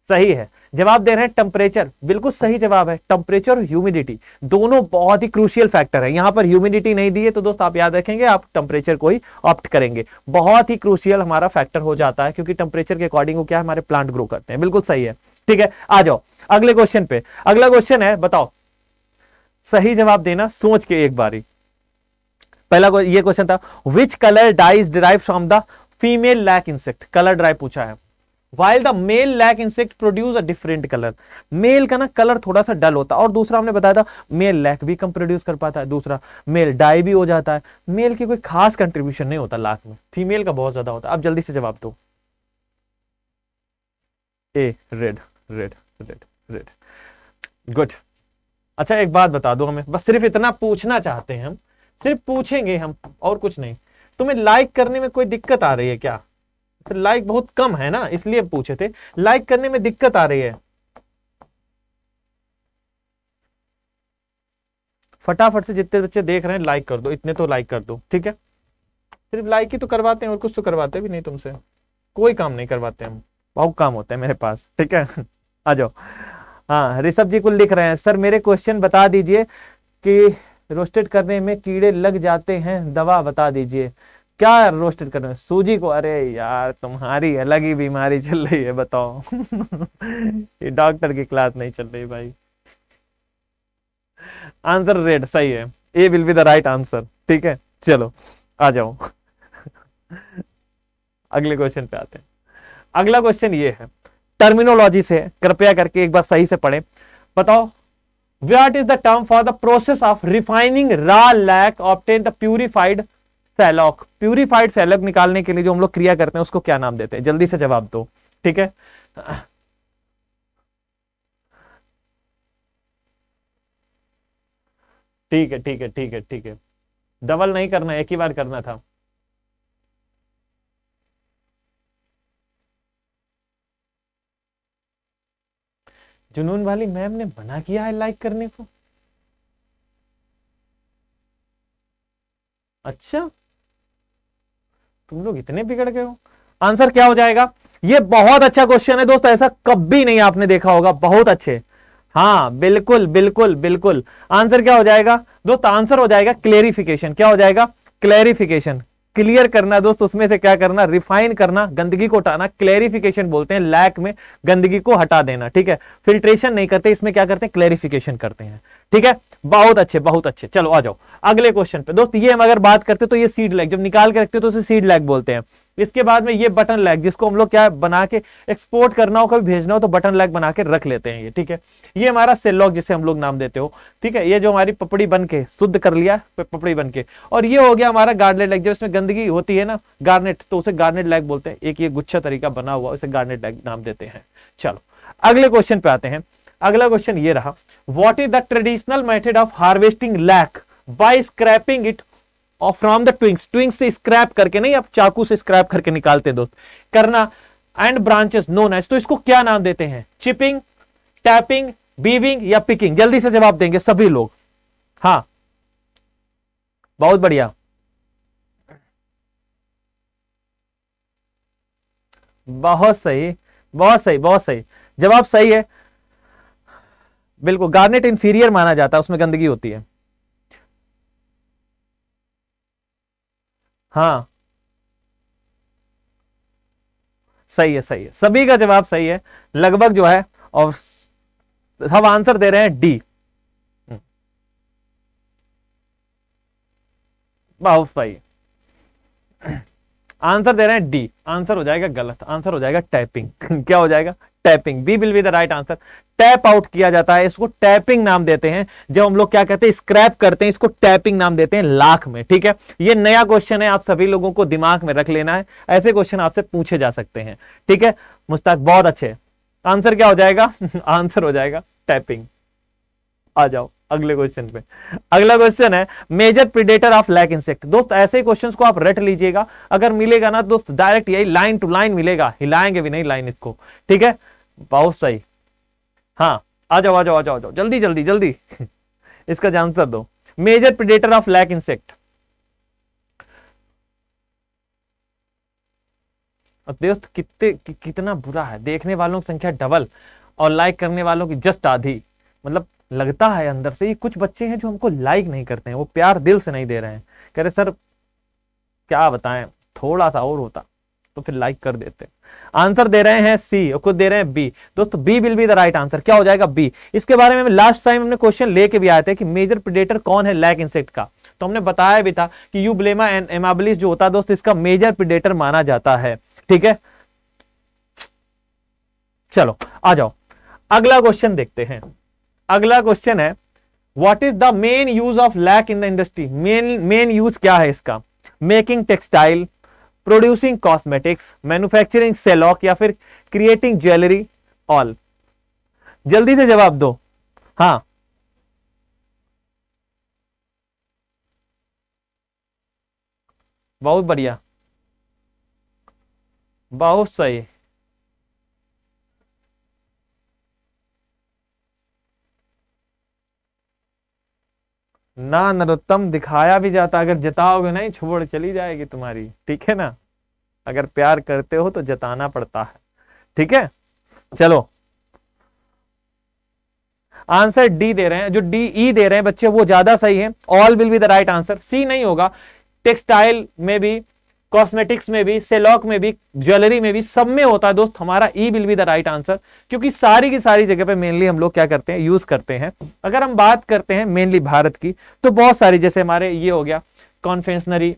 सही है जवाब दे रहे हैं टेम्परेचर बिल्कुल सही जवाब है टेम्परेचर और ह्यूमिडिटी दोनों बहुत ही क्रूशियल फैक्टर है यहां पर ह्यूमिडिटी नहीं दी है तो दोस्त आप याद रखेंगे आप टेम्परेचर को ही ऑप्ट करेंगे बहुत ही क्रूशियल हमारा फैक्टर हो जाता है क्योंकि टेम्परेचर के अकॉर्डिंग वो क्या हमारे प्लांट ग्रो करते हैं बिल्कुल सही है ठीक है आ जाओ अगले क्वेश्चन पे अगला क्वेश्चन है बताओ सही जवाब देना सोच के एक बारी पहला ये क्वेश्चन था which colour dyes derive from the female lac insect colour drive पूछा है while the male lac insect produce a different colour male का ना कलर थोड़ा सा डल होता है और दूसरा हमने बताया था मेल लैक भी कम प्रोड्यूस कर पाता है दूसरा मेल डाई भी हो जाता है मेल की कोई खास कंट्रीब्यूशन नहीं होता लाख में फीमेल का बहुत ज्यादा होता है आप जल्दी से जवाब दो A red red red red good अच्छा एक बात बता दो हमें बस सिर्फ इतना पूछना चाहते हैं हम सिर्फ पूछेंगे हम और कुछ नहीं तुम्हें लाइक करने में कोई दिक्कत आ रही है क्या तो लाइक बहुत कम है ना इसलिए पूछे थे लाइक करने में दिक्कत आ रही है फटाफट से जितने बच्चे देख रहे हैं लाइक कर दो इतने तो लाइक कर दो ठीक है सिर्फ लाइक ही तो करवाते हैं और कुछ तो करवाते भी नहीं तुमसे कोई काम नहीं करवाते हम बहुत काम होते हैं मेरे पास ठीक है आ जाओ हाँ ऋषभ जी को लिख रहे हैं सर मेरे क्वेश्चन बता दीजिए कि रोस्टेड करने में कीड़े लग जाते हैं दवा बता दीजिए क्या रोस्टेड कर रहे हो सूजी को अरे यार तुम्हारी अलग ही बीमारी चल रही है बताओ ये डॉक्टर की क्लास नहीं चल रही भाई आंसर रेड सही है A will be the right answer ठीक है चलो आ जाओ अगले क्वेश्चन पे आते हैं अगला क्वेश्चन ये है टर्मिनोलॉजी से कृपया करके एक बार सही से पढ़े बताओ what is the term for the process of refining raw lac obtain the purified shellac purified shellac निकालने के लिए जो हम लोग क्रिया करते हैं उसको क्या नाम देते हैं जल्दी से जवाब दो ठीक है ठीक है ठीक है ठीक है ठीक है डबल नहीं करना एक ही बार करना था जुनून वाली मैम ने मना किया है लाइक करने को अच्छा तुम लोग इतने बिगड़ गए हो आंसर क्या हो जाएगा ये बहुत अच्छा क्वेश्चन है दोस्तों ऐसा कभी नहीं आपने देखा होगा बहुत अच्छे हाँ बिल्कुल बिल्कुल बिल्कुल आंसर क्या हो जाएगा दोस्त आंसर हो जाएगा क्लेरिफिकेशन क्या हो जाएगा क्लेरिफिकेशन क्लियर करना दोस्त उसमें से क्या करना रिफाइन करना गंदगी को हटाना क्लैरिफिकेशन बोलते हैं लैक में गंदगी को हटा देना ठीक है फिल्ट्रेशन नहीं करते इसमें क्या करते हैं क्लैरिफिकेशन करते हैं ठीक है बहुत अच्छे बहुत अच्छे चलो आ जाओ अगले क्वेश्चन पे दोस्त ये हम अगर बात करते तो ये सीड लैग जब निकाल के रखते तो उसे सीड लैग बोलते हैं इसके बाद में ये बटन लैग जिसको हम लोग क्या बना के एक्सपोर्ट करना हो कभी भेजना हो तो बटन लैग बना के रख लेते हैं ये ठीक है ये हमारा सेलॉग जिसे हम लोग नाम देते हो ठीक है ये जो हमारी पपड़ी बन के शुद्ध कर लिया पपड़ी बन के और ये हो गया हमारा गार्डनेट लैग जब इसमें गंदगी होती है ना गार्नेट तो उसे गार्नेट लैग बोलते हैं एक ये गुच्छा तरीका बना हुआ उसे गार्नेट लैग नाम देते हैं चलो अगले क्वेश्चन पे आते हैं अगला क्वेश्चन ये रहा what is the traditional method of harvesting lac by scraping it और फ्रॉम द ट्विंग्स ट्विंग्स से स्क्रैप करके नहीं आप चाकू से स्क्रैप करके निकालते हैं दोस्त करना एंड ब्रांचेस नो नाइस तो इसको क्या नाम देते हैं चिपिंग टैपिंग बीविंग या पिकिंग जल्दी से जवाब देंगे सभी लोग हाँ बहुत बढ़िया बहुत सही बहुत सही बहुत सही जवाब सही है बिल्कुल गार्नेट इंफीरियर माना जाता है उसमें गंदगी होती है हाँ सही है सही है सभी का जवाब सही है लगभग जो है और हम आंसर दे रहे हैं डी हम्म। बाहुफ भाई आंसर दे रहे हैं डी आंसर हो जाएगा गलत आंसर हो जाएगा टाइपिंग क्या हो जाएगा tapping B will be the right answer tap out किया जाता है इसको टैपिंग नाम देते हैं जब हम लोग क्या कहते हैं स्क्रैप करते हैं इसको टैपिंग नाम देते हैं लाख में ठीक है ये नया क्वेश्चन है आप सभी लोगों को दिमाग में रख लेना है ऐसे क्वेश्चन आपसे पूछे जा सकते हैं ठीक है मुश्ताक बहुत अच्छे आंसर क्या हो जाएगा आंसर हो जाएगा टैपिंग आ जाओ अगले क्वेश्चन पे अगला क्वेश्चन है major predator of lac insect दोस्त ऐसे ही क्वेश्चंस को आप रट लीजिएगा अगर मिलेगा ना दोस्त डायरेक्ट यही लाइन टू लाइन मिलेगा हिलाएंगे भी नहीं लाइन इसको ठीक है बहुत सही हाँ आ जाओ आ जाओ आ जाओ आ जाओ जल्दी जल्दी जल्दी इसका आंसर दो major predator of lac insect दोस्त कितने कि, कितना बुरा है देखने वालों की संख्या डबल और लाइक करने वालों की जस्ट आधी मतलब लगता है अंदर से ये कुछ बच्चे हैं जो हमको लाइक नहीं करते हैं वो प्यार दिल से नहीं दे रहे हैं कह रहे सर क्या बताएं थोड़ा सा और होता तो फिर लाइक कर देते आंसर दे रहे हैं सी और कुछ दे रहे हैं बी दोस्तों B will be the right answer क्या हो जाएगा बी इसके बारे में लास्ट टाइम हमने क्वेश्चन लेके भी आए थे कि मेजर प्रिडेटर कौन है लैक इंसेक्ट का तो हमने बताया भी था कि यू ब्लेमा एंड एमाबलिस जो होता है दोस्त इसका मेजर प्रिडेटर माना जाता है ठीक है चलो आ जाओ अगला क्वेश्चन देखते हैं अगला क्वेश्चन है what is the main use of lac in the industry main main use क्या है इसका making textile producing cosmetics manufacturing shellac या फिर क्रिएटिंग ज्वेलरी ऑल जल्दी से जवाब दो हाँ बहुत बढ़िया बहुत सही ना नरोत्तम तो दिखाया भी जाता अगर जताओगे नहीं छोड़ चली जाएगी तुम्हारी ठीक है ना अगर प्यार करते हो तो जताना पड़ता है ठीक है चलो आंसर डी दे रहे हैं जो डी ई e दे रहे हैं बच्चे वो ज्यादा सही है all will be the right answer C नहीं होगा टेक्सटाइल में भी कॉस्मेटिक्स में भी सेलॉक में भी ज्वेलरी में भी सब में होता है दोस्त हमारा E will be the right answer क्योंकि सारी की सारी जगह पे मेनली हम लोग क्या करते हैं यूज करते हैं अगर हम बात करते हैं मेनली भारत की तो बहुत सारी जैसे हमारे ये हो गया confectionery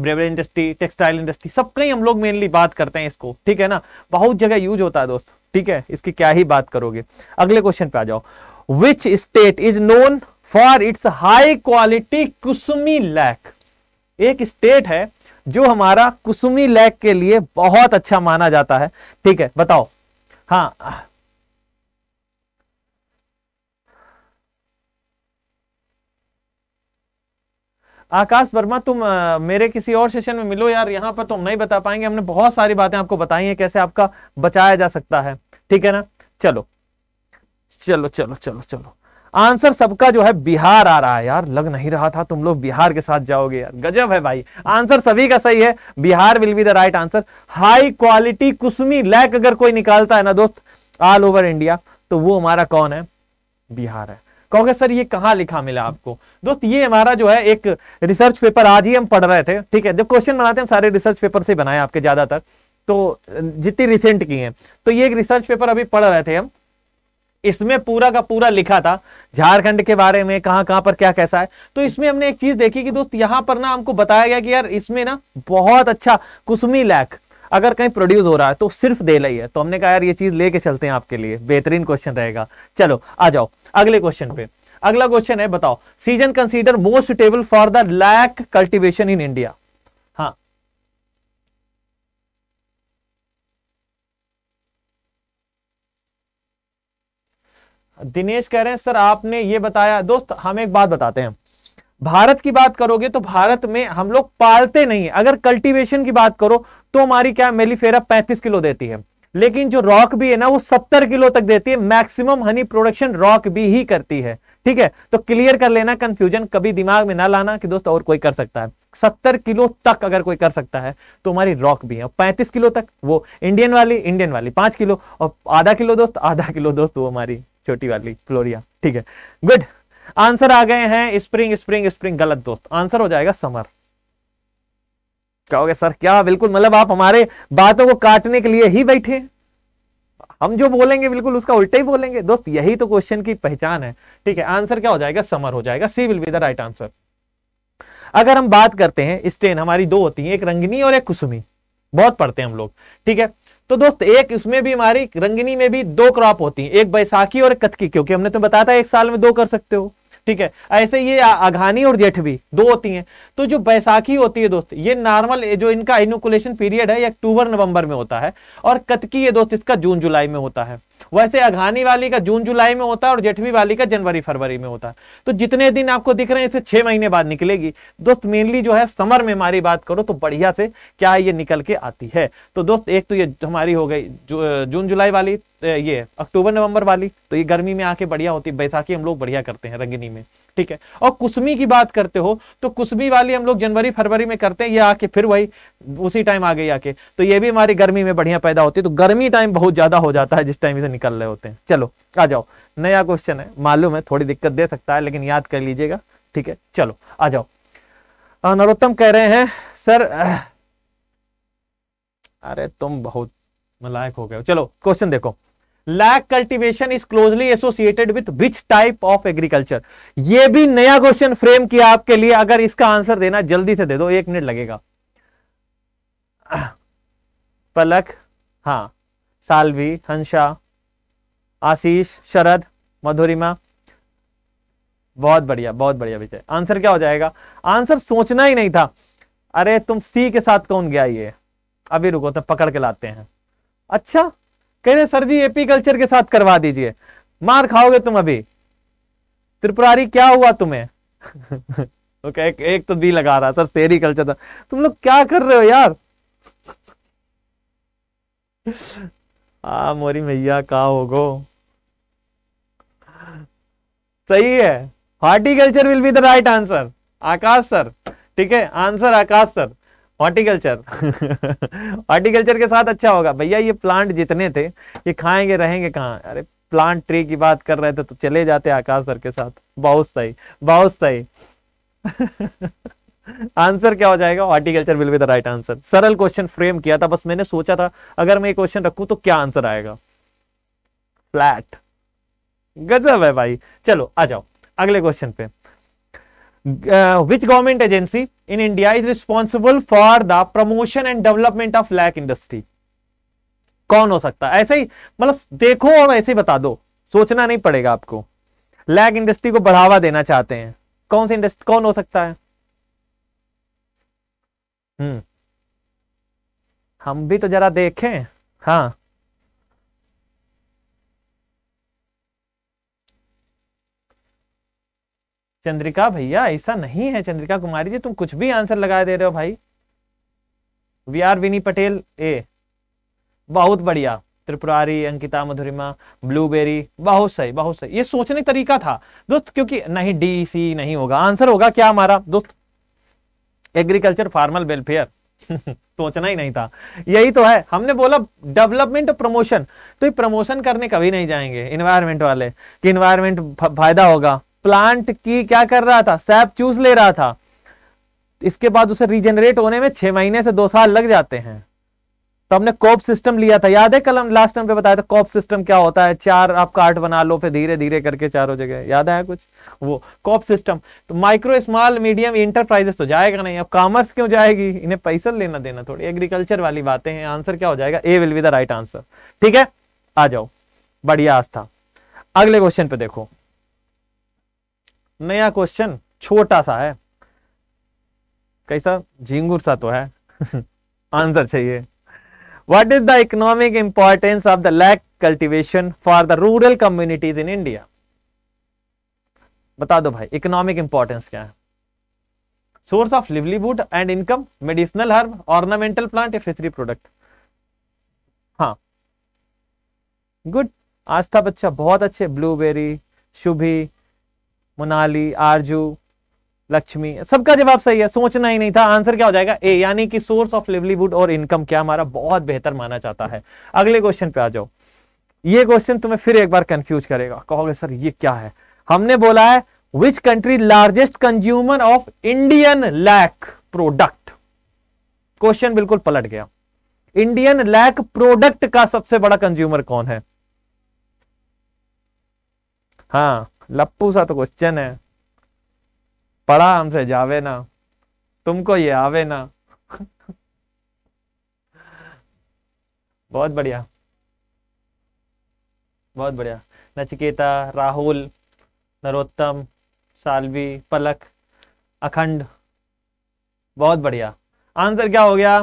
beverage industry textile industry सब कहीं हम लोग मेनली बात करते हैं इसको ठीक है ना बहुत जगह यूज होता है दोस्त ठीक है इसकी क्या ही बात करोगे अगले क्वेश्चन पे आ जाओ which state is known for its high quality kusumi lac एक स्टेट है जो हमारा कुसुमी लेक के लिए बहुत अच्छा माना जाता है ठीक है बताओ हाँ आकाश वर्मा तुम आ, मेरे किसी और सेशन में मिलो यार यहाँ पर तो हम नहीं बता पाएंगे हमने बहुत सारी बातें आपको बताई हैं कैसे आपका बचाया जा सकता है ठीक है ना चलो चलो चलो चलो चलो आंसर सबका जो है बिहार आ रहा है यार लग नहीं रहा था तुम लोग बिहार के साथ जाओगे यार गजब है भाई आंसर सभी का सही है Bihar will be the right answer high quality kusumi lac अगर कोई निकालता है ना दोस्त ऑल ओवर इंडिया तो वो हमारा कौन है बिहार है कहोगे सर ये कहा लिखा मिला आपको दोस्त ये हमारा जो है एक रिसर्च पेपर आज ही हम पढ़ रहे थे ठीक है जब क्वेश्चन बनाते हैं हम सारे रिसर्च पेपर से बनाए आपके ज्यादातर तो जितनी रिसेंट की है तो ये एक रिसर्च पेपर अभी पढ़ रहे थे हम इसमें पूरा का पूरा लिखा था झारखंड के बारे में कहां कहां पर क्या कैसा है तो इसमें हमने एक चीज देखी कि दोस्त यहां पर ना हमको बताया गया कि यार इसमें ना बहुत अच्छा कुसुमी लैक अगर कहीं प्रोड्यूस हो रहा है तो सिर्फ दे लाई है तो हमने कहा यार ये चीज लेके चलते हैं आपके लिए बेहतरीन क्वेश्चन रहेगा चलो आ जाओ अगले क्वेश्चन पे अगला क्वेश्चन है बताओ season consider most suitable for the lac cultivation in India Dinesh कह रहे हैं सर आपने ये बताया दोस्त हम एक बात बताते हैं भारत की बात करोगे तो भारत में हम लोग पालते नहीं है अगर कल्टीवेशन की बात करो तो हमारी क्या मेलीफेरा पैंतीस किलो देती है लेकिन जो रॉक भी है ना वो सत्तर किलो तक देती है मैक्सिमम हनी प्रोडक्शन रॉक भी ही करती है ठीक है तो क्लियर कर लेना कंफ्यूजन कभी दिमाग में ना लाना कि दोस्त और कोई कर सकता है सत्तर किलो तक अगर कोई कर सकता है तो हमारी रॉक भी है पैंतीस किलो तक वो इंडियन वाली इंडियन वाली पांच किलो और आधा किलो दोस्त आधा किलो दोस्त वो हमारी छोटी वाली फ्लोरिया ठीक है गुड आंसर आ गए हैं स्प्रिंग स्प्रिंग स्प्रिंग गलत दोस्त आंसर हो जाएगा समर कहोगे सर क्या बिल्कुल मतलब आप हमारे बातों को काटने के लिए ही बैठे हम जो बोलेंगे बिल्कुल उसका उल्टा ही बोलेंगे दोस्त यही तो क्वेश्चन की पहचान है ठीक है आंसर क्या हो जाएगा समर हो जाएगा C will be the right answer अगर हम बात करते हैं स्टेन हमारी दो होती है एक रंगनी और एक कुसुमी बहुत पढ़ते हैं हम लोग ठीक है तो दोस्त एक उसमें भी हमारी रंगनी में भी दो क्रॉप होती है एक बैसाखी और एक कथकी क्योंकि हमने तुम्हें बताया था एक साल में दो कर सकते हो ठीक है ऐसे ये अघानी और जेठ भी दो होती हैं तो जो बैसाखी होती है दोस्त ये नॉर्मल जो इनका इनोकुलेशन पीरियड है ये अक्टूबर नवंबर में होता है और कतकी ये दोस्त इसका जून जुलाई में होता है वैसे अघानी वाली का जून जुलाई में होता है और जेठवी वाली का जनवरी फरवरी में होता है तो जितने दिन आपको दिख रहे हैं इसे छह महीने बाद निकलेगी दोस्त मेनली जो है समर में हमारी बात करो तो बढ़िया से क्या ये निकल के आती है तो दोस्त एक तो ये हमारी हो गई जून जुलाई वाली ये अक्टूबर नवंबर वाली तो ये गर्मी में आके बढ़िया होती है बैसाखी हम लोग बढ़िया करते हैं रंगनी में ठीक है और कुसमी की बात करते हो तो कुसमी वाली हम लोग जनवरी फरवरी में करते हैं ये आके फिर वही उसी टाइम आ गई आके तो ये भी हमारी गर्मी में बढ़िया पैदा होती है तो गर्मी टाइम बहुत ज्यादा हो जाता है जिस टाइम इसे निकल रहे होते हैं चलो आ जाओ नया क्वेश्चन है मालूम है थोड़ी दिक्कत दे सकता है लेकिन याद कर लीजिएगा ठीक है चलो आ जाओ नरोत्तम कह रहे हैं सर अरे तुम बहुत मलायक हो गए चलो क्वेश्चन देखो lac cultivation is closely associated with which type of agriculture ये भी नया क्वेश्चन फ्रेम किया आपके लिए अगर इसका आंसर देना जल्दी से दे दो एक मिनट लगेगा पलक हाँ सालवी हंसा आशीष शरद मधुरिमा बहुत बढ़िया बहुत बढ़िया विजय आंसर क्या हो जाएगा आंसर सोचना ही नहीं था अरे तुम सी के साथ कौन गया ये अभी रुको तो पकड़ के लाते हैं अच्छा कह रहे सर जी एपी कल्चर के साथ करवा दीजिए मार खाओगे तुम अभी त्रिपुरारी क्या हुआ तुम्हें ओके तो एक, एक तो बी लगा रहा सर सेरी कल्चर था तुम लोग क्या कर रहे हो यार आ हाँ, मोरी मैया का होगो सही है horticulture will be the right answer Aakash sir ठीक है answer Aakash sir horticulture horticulture के साथ अच्छा होगा भैया ये प्लांट जितने थे ये खाएंगे रहेंगे कहाँ अरे प्लांट ट्री की बात कर रहे थे तो चले जाते आकाश सर के साथ बहुत सही बहुत सही आंसर क्या हो जाएगा horticulture will be the right answer सरल क्वेश्चन फ्रेम किया था बस मैंने सोचा था अगर मैं ये क्वेश्चन रखू तो क्या आंसर आएगा फ्लैट गजब है भाई चलो आ जाओ अगले क्वेश्चन पे uh, which government agency in India is responsible for the promotion and development of lac industry? कौन हो सकता है ऐसे ही मतलब देखो और ऐसे ही बता दो सोचना नहीं पड़ेगा आपको लैग इंडस्ट्री को बढ़ावा देना चाहते हैं कौन सी इंडस्ट्री कौन हो सकता है हम्म हम भी तो जरा देखें हाँ चंद्रिका भैया ऐसा नहीं है चंद्रिका कुमारी जी तुम कुछ भी आंसर लगा दे रहे हो भाई वी आर विनी पटेल ए बहुत बढ़िया त्रिपुरारी अंकिता मधुरिमा ब्लूबेरी बहुत सही बहुत सही ये सोचने तरीका था दोस्त क्योंकि नहीं डी सी नहीं होगा आंसर होगा क्या हमारा दोस्त एग्रीकल्चर फार्मल वेलफेयर सोचना ही नहीं था यही तो है हमने बोला डेवलपमेंट प्रमोशन तो ये प्रमोशन करने कभी नहीं जाएंगे इन्वायरमेंट वाले कि इन्वायरमेंट फायदा होगा प्लांट की क्या कर रहा था सैप चूस ले रहा था इसके बाद उसे रिजेनरेट होने में छह महीने से दो साल लग जाते हैं तो हमने कॉप सिस्टम लिया था याद है कल हम लास्ट टाइम पे बताया था कॉप सिस्टम क्या होता है चार आप कार्ड बना लो फिर धीरे धीरे करके चारों जगह याद आया कुछ वो कॉप सिस्टम तो माइक्रो स्मॉल मीडियम इंटरप्राइजेस तो जाएगा नहीं अब कॉमर्स क्यों जाएगी इन्हें पैसा लेना देना थोड़ी एग्रीकल्चर वाली बातें हैं आंसर क्या हो जाएगा A will be the right answer ठीक है आ जाओ बढ़िया आस्था अगले क्वेश्चन पे देखो नया क्वेश्चन छोटा सा है कैसा झिंगुर सा तो है आंसर चाहिए what is the economic importance of the lac cultivation for the rural communities in India बता दो भाई इकोनॉमिक इंपॉर्टेंस क्या है source of livelihood and income medicinal herb ornamental plant या फिशरी प्रोडक्ट हाँ गुड आस्था बच्चा बहुत अच्छे ब्लूबेरी शुभी मनाली आरजू लक्ष्मी सबका जवाब सही है सोचना ही नहीं था आंसर क्या हो जाएगा ए यानी कि सोर्स ऑफ लिवलीवुड और इनकम क्या हमारा बहुत बेहतर माना जाता है अगले क्वेश्चन पे आ जाओ ये क्वेश्चन तुम्हें फिर एक बार कंफ्यूज करेगा कहोगे सर ये क्या है हमने बोला है which country largest consumer of Indian lac product question बिल्कुल पलट गया इंडियन लैक प्रोडक्ट का सबसे बड़ा कंज्यूमर कौन है हाँ लप्पू सा तो क्वेश्चन है पढ़ा हमसे जावे ना तुमको ये आवे ना बहुत बढ़िया बहुत बढ़िया नचिकेता राहुल नरोत्तम सालवी पलक अखंड बहुत बढ़िया आंसर क्या हो गया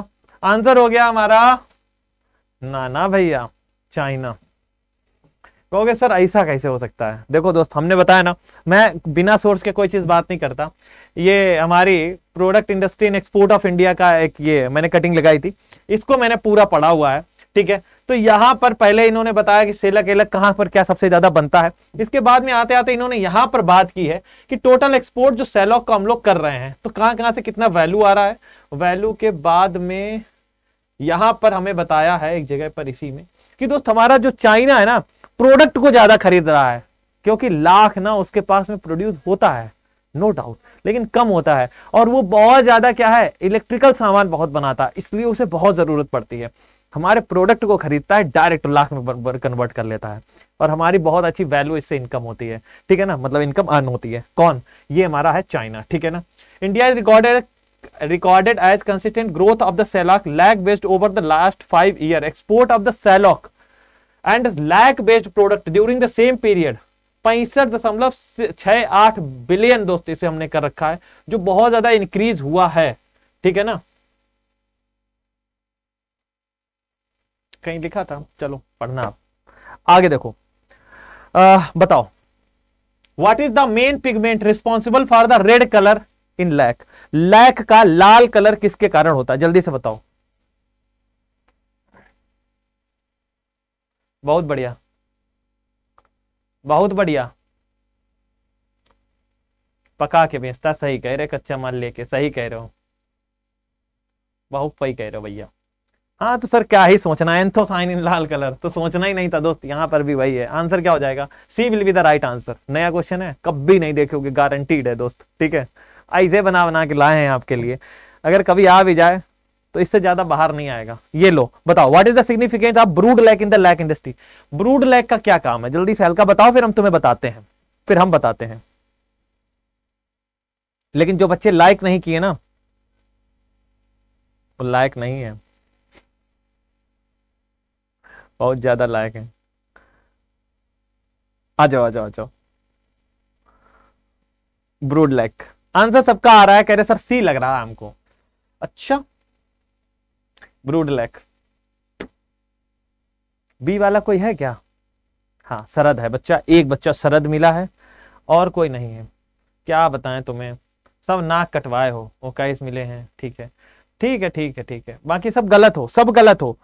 आंसर हो गया हमारा नाना भैया चाइना कहोगे सर ऐसा कैसे हो सकता है देखो दोस्त हमने बताया ना मैं बिना सोर्स के कोई चीज़ बात नहीं करता ये हमारी product industry and export of India का एक ये मैंने कटिंग लगाई थी इसको मैंने पूरा पढ़ा हुआ है ठीक है तो यहाँ पर पहले इन्होंने बताया कि सेलक एलक कहाँ पर क्या सबसे ज्यादा बनता है इसके बाद में आते आते इन्होंने यहाँ पर बात की है कि टोटल एक्सपोर्ट जो सेलॉक का हम लोग कर रहे हैं तो कहाँ कहाँ से कितना वैल्यू आ रहा है वैल्यू के बाद में यहाँ पर हमें बताया है एक जगह पर इसी में कि दोस्त हमारा जो चाइना है ना प्रोडक्ट को ज्यादा खरीद रहा है क्योंकि लाख ना उसके पास में प्रोड्यूस होता है नो no डाउट लेकिन कम होता है और वो बहुत ज्यादा क्या है इलेक्ट्रिकल सामान बहुत बनाता है इसलिए उसे बहुत जरूरत पड़ती है हमारे प्रोडक्ट को खरीदता है डायरेक्ट लाख में कन्वर्ट कर लेता है और हमारी बहुत अच्छी वैल्यू इससे इनकम होती है ठीक है ना मतलब इनकम अर्न होती है कौन ये हमारा है चाइना ठीक है ना India is recorded as consistent growth of the shellac lac based over the last five year export of the shellac and lac based product during the same period पैंसठ दशमलव छः आठ बिलियन दोस्त इसे हमने कर रखा है जो बहुत ज्यादा इंक्रीज हुआ है ठीक है ना कहीं लिखा था चलो पढ़ना आप आगे देखो आ, बताओ what is the main pigment responsible for the red colour in lac lac का लाल कलर किसके कारण होता है जल्दी से बताओ बहुत बढ़िया बहुत बढ़िया पका के बेचता सही कह रहे कच्चा माल लेके सही कह रहे हो बहुत सही कह रहे हो भैया हाँ तो सर क्या ही सोचना है साइन इन लाल कलर तो सोचना ही नहीं था दोस्त यहाँ पर भी वही है आंसर क्या हो जाएगा C will be the right answer नया क्वेश्चन है कभी नहीं देखोगे गारंटीड है दोस्त ठीक है आईजे बना बना के लाए हैं आपके लिए अगर कभी आ भी जाए तो इससे ज्यादा बाहर नहीं आएगा ये लो बताओ what is the significance of brood lac in the lac industry brood lac का क्या काम है जल्दी से हल्का बताओ फिर हम तुम्हें बताते हैं फिर हम बताते हैं लेकिन जो बच्चे लाइक नहीं किए ना वो लायक नहीं है बहुत ज्यादा लायक है आ जाओ आ जाओ आ जाओ ब्रूड लैक आंसर सबका आ रहा है कह रहे सर सी लग रहा है हमको अच्छा ब्रूड लैक बी वाला कोई है क्या हाँ शरद है बच्चा एक बच्चा शरद मिला है और कोई नहीं है क्या बताएं तुम्हें सब नाक कटवाए हो ओकाइस मिले हैं ठीक है ठीक है ठीक है ठीक है बाकी सब गलत हो सब गलत हो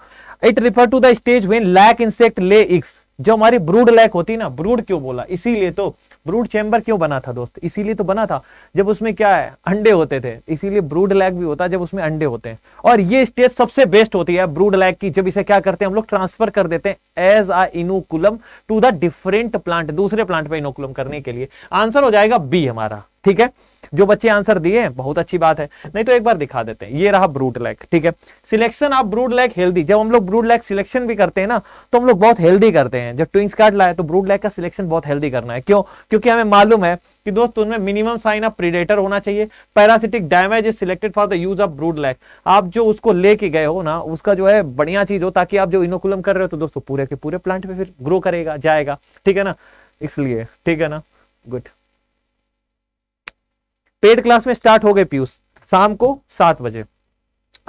it refer to the stage when lac insect lay eggs जो हमारी ब्रूड लैक होती है ना ब्रूड क्यों बोला इसीलिए तो ब्रूड चैम्बर क्यों बना था दोस्त इसीलिए तो बना था जब उसमें क्या है अंडे होते थे इसीलिए ब्रूड लैग भी होता है जब उसमें अंडे होते हैं और ये स्टेज सबसे बेस्ट होती है ब्रूड लैग की जब इसे क्या करते हैं हम लोग ट्रांसफर कर देते हैं as a inoculum to the different plant दूसरे प्लांट पर इनोकुलम करने के लिए आंसर हो जाएगा बी हमारा ठीक है जो बच्चे आंसर दिए बहुत अच्छी बात है नहीं तो एक बार दिखा देते हैं ये रहा ब्रूड लैक ठीक है selection of brood lac healthy जब हम लोग ब्रूड लैक सिलेक्शन भी करते हैं ना तो हम लोग बहुत हेल्दी करते हैं जब ट्विंस कार्ड लाए तो ब्रूड लैक का सिलेक्शन बहुत हेल्दी करना है क्यों क्योंकि हमें मालूम है कि दोस्त उनमें मिनिमम साइन ऑफ प्रीडेटर होना चाहिए parasitic damage is selected for the use of brood lac आप जो उसको लेके गए हो ना उसका जो है बढ़िया चीज हो ताकि आप जो इनोकुलम कर रहे हो तो दोस्तों पूरे के पूरे प्लांट में फिर ग्रो करेगा जाएगा ठीक है ना इसलिए ठीक है ना गुड पेड क्लास में स्टार्ट हो गए पीयूष शाम को सात बजे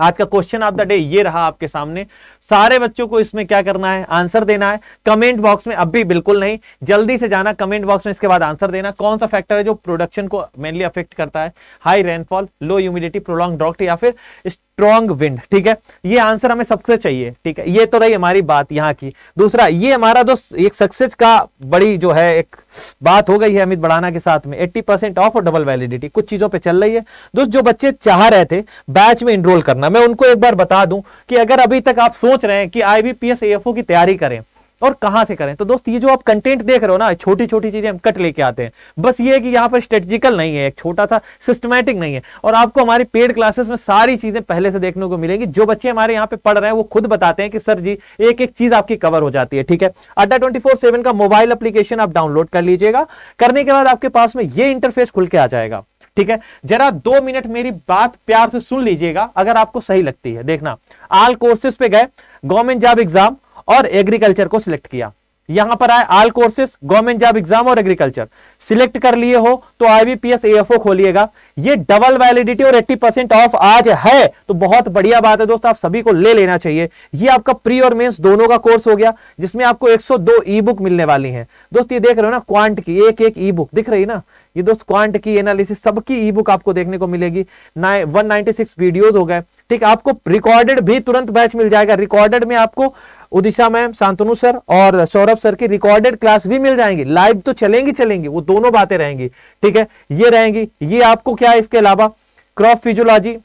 आज का क्वेश्चन ऑफ द डे ये रहा आपके सामने सारे बच्चों को इसमें क्या करना है आंसर देना है कमेंट बॉक्स में अभी बिल्कुल नहीं जल्दी से जाना कमेंट बॉक्स में इसके बाद आंसर देना कौन सा फैक्टर है जो प्रोडक्शन को मेनली अफेक्ट करता है high rainfall low humidity prolong drought या फिर इस स्ट्रॉन्ग विंड ठीक है ये आंसर हमें सबसे चाहिए ठीक है ये तो रही हमारी बात यहाँ की दूसरा ये हमारा दोस्त एक सक्सेस का बड़ी जो है एक बात हो गई है अमित बढ़ाना के साथ में 80 परसेंट ऑफ और डबल वैलिडिटी कुछ चीजों पे चल रही है दोस्त जो बच्चे चाह रहे थे बैच में इनरोल करना मैं उनको एक बार बता दूं कि अगर अभी तक आप सोच रहे हैं कि आईबीपीएस एएफओ की तैयारी करें और कहां से करें तो दोस्त ये जो आप कंटेंट देख रहे हो ना छोटी छोटी चीजें हम कट लेके आते हैं बस ये है कि यहाँ पर स्ट्रेटेजिकल नहीं है एक छोटा सा सिस्टमैटिक नहीं है और आपको हमारी पेड क्लासेस में सारी चीजें पहले से देखने को मिलेंगी जो बच्चे हमारे यहाँ पे पढ़ रहे हैं वो खुद बताते हैं कि सर जी एक एक चीज आपकी कवर हो जाती है ठीक है अड्डा ट्वेंटी का मोबाइल अप्लीकेशन आप डाउनलोड कर लीजिएगा करने के बाद आपके पास में ये इंटरफेस खुल के आ जाएगा ठीक है जरा दो मिनट मेरी बात प्यार से सुन लीजिएगा अगर आपको सही लगती है देखना आल कोर्सेज पे गए गवर्नमेंट जॉब एग्जाम और एग्रीकल्चर को सिलेक्ट किया यहां पर आए all courses government job exam और एग्रीकल्चर सिलेक्ट कर लिए हो तो आईबीपीएस एफ खोलिएगा ये डबल वैलिडिटी और 80 परसेंट ऑफ आज है तो बहुत बढ़िया बात है दोस्तों आप सभी को ले लेना चाहिए ये आपका प्री और मेंस दोनों का कोर्स हो गया जिसमें आपको 102 सौ ई बुक मिलने वाली है दोस्त ये देख रहे हो ना क्वांट की एक एक ई बुक दिख रही ना ये दोस्त क्वांट की एनालिसिस सबकी ई बुक आपको देखने को मिलेगी नाइन वन नाइनटी वीडियोज हो गए ठीक आपको रिकॉर्डेड भी तुरंत बैच मिल जाएगा रिकॉर्डेड में आपको उदिशा मैम शांतनु सर और सौरभ सर की रिकॉर्डेड क्लास भी मिल जाएंगी लाइव तो चलेंगी चलेंगी वो दोनों बातें रहेंगी ठीक है ये रहेंगी ये आपको क्या है इसके अलावा crop physiology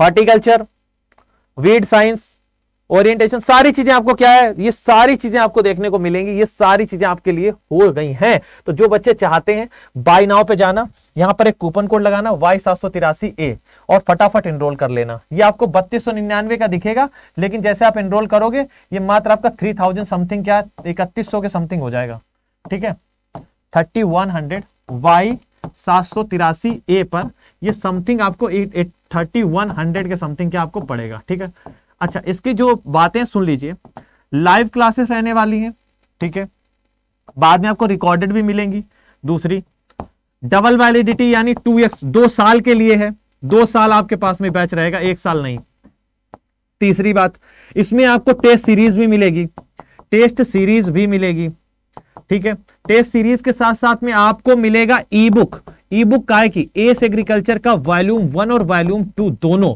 horticulture weed science orientation सारी चीजें आपको क्या है ये सारी चीजें आपको देखने को मिलेंगी ये सारी चीजें आपके लिए हो गई हैं तो जो बच्चे चाहते हैं बाई नाव पे जाना यहां पर एक कूपन कोड लगाना वाई सात सौ तिरासी ए और फटाफट इनरोल कर लेना ये आपको बत्तीस सौ निन्यानवे का दिखेगा लेकिन जैसे आप इनरोल करोगे ये मात्र आपका थ्री थाउजेंड समथिंग क्या इकतीस सौ के समथिंग हो जाएगा ठीक है थर्टी वन हंड्रेड वाई सात सौ तिरासी ए पर ये समथिंग आपको थर्टी वन हंड्रेड के समथिंग क्या आपको पड़ेगा ठीक है अच्छा इसकी जो बातें सुन लीजिए लाइव क्लासेस रहने वाली हैं ठीक है बाद में आपको रिकॉर्डेड भी मिलेंगी दूसरी डबल वैलिडिटी यानी टू एक्स दो साल के लिए है दो साल आपके पास में बैच रहेगा एक साल नहीं तीसरी बात इसमें आपको टेस्ट सीरीज भी मिलेगी टेस्ट सीरीज भी मिलेगी ठीक है टेस्ट सीरीज के साथ साथ में आपको मिलेगा ई बुक ई बुक का है कि एस एग्रीकल्चर का वॉल्यूम वन और वॉल्यूम टू दोनों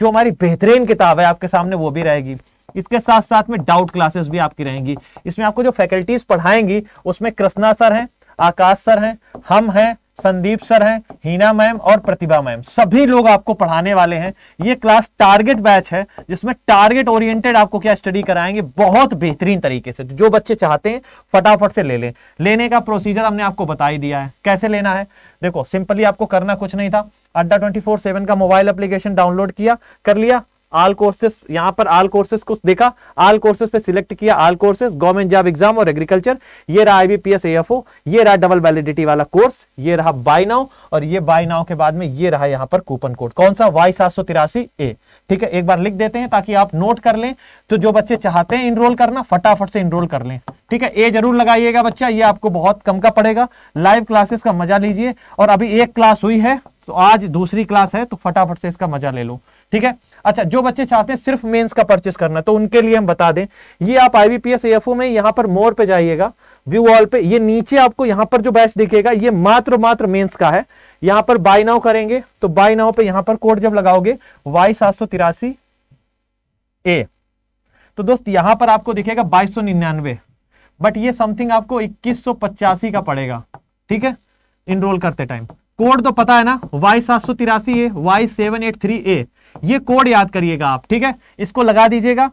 जो हमारी बेहतरीन किताब है आपके सामने वो भी रहेगी इसके साथ साथ में डाउट क्लासेस भी आपकी रहेंगी इसमें आपको जो फैकल्टीज पढ़ाएंगी उसमें कृष्णा सर हैं आकाश सर हैं हम हैं संदीप सर हैं हीना मैम और प्रतिभा मैम सभी लोग आपको पढ़ाने वाले हैं ये क्लास टारगेट बैच है जिसमें टारगेट ओरिएंटेड आपको क्या स्टडी कराएंगे बहुत बेहतरीन तरीके से जो बच्चे चाहते हैं फटाफट से ले लें लेने का प्रोसीजर हमने आपको बता ही दिया है कैसे लेना है देखो सिंपली आपको करना कुछ नहीं था अड्डा ट्वेंटी फोर सेवन का मोबाइल अप्लीकेशन डाउनलोड किया कर लिया आल कोर्सेस यहाँ पर आल कोर्सेस कुछ देखा आल कोर्सेस पे सिलेक्ट किया all courses government job exam और एग्रीकल्चर ये रहा आईबीपीएस एएफओ ये रहा डबल वैलिडिटी वाला कोर्स ये रहा बाय नाउ और ये बाय नाउ के बाद में ये रहा यहाँ पर कूपन कोड कौन सा वाई सात ए ठीक है एक बार लिख देते हैं ताकि आप नोट कर लें तो जो बच्चे चाहते हैं इनरोल करना फटाफट से इनरोल कर लें ठीक है ए जरूर लगाइएगा बच्चा ये आपको बहुत कम का पड़ेगा लाइव क्लासेस का मजा लीजिए और अभी एक क्लास हुई है तो आज दूसरी क्लास है तो फटाफट से इसका मजा ले लो ठीक है अच्छा जो बच्चे चाहते हैं सिर्फ मेंस का परचेस करना तो उनके लिए हम बता दें ये आप आईबीपीएस एफओ में यहां पर मोर पे जाइएगा व्यू वॉल पे ये नीचे आपको यहाँ पर जो बैच दिखेगा ये मात्र मात्र मेंस का है यहाँ पर बाई नाउ करेंगे तो बाई नाउ पे यहां पर कोड जब लगाओगे वाई सात ए तो दोस्त यहाँ पर आपको दिखेगा बाईस बट ये समथिंग आपको इक्कीस का पड़ेगा ठीक है इनरोल करते टाइम कोड तो पता है ना वाई सात सौ तिरासी A Y seven eight three A ये कोड याद करिएगा आप ठीक है इसको लगा दीजिएगा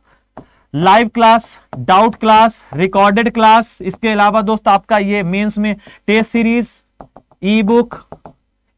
live class doubt class recorded class इसके अलावा दोस्त आपका ये मेंस में test series ebook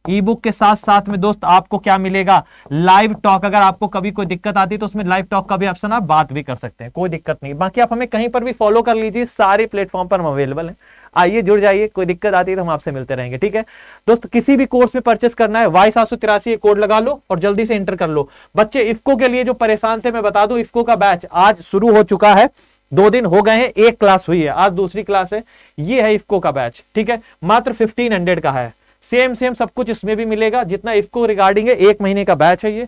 ebook के साथ साथ में दोस्त आपको क्या मिलेगा लाइव टॉक अगर आपको कभी कोई दिक्कत आती है तो उसमें लाइव टॉक का भी ऑप्शन आप बात भी कर सकते हैं कोई दिक्कत नहीं बाकी आप हमें कहीं पर भी फॉलो कर लीजिए सारे प्लेटफॉर्म पर हम अवेलेबल है आइए जुड़ जाइए कोई दिक्कत आती है तो हम आपसे मिलते रहेंगे ठीक है दोस्त किसी भी कोर्स में परचेस करना है वाई सात कोड लगा लो और जल्दी से इंटर कर लो बच्चे इफ्को के लिए जो परेशान थे मैं बता दू इफ्को का बैच आज शुरू हो चुका है दो दिन हो गए हैं एक क्लास हुई है आज दूसरी क्लास है ये है इफ्को का बैच ठीक है मात्र फिफ्टीन हंड्रेड का है सेम सेम सब कुछ इसमें भी मिलेगा जितना इफको रिगार्डिंग है एक महीने का बैच है ये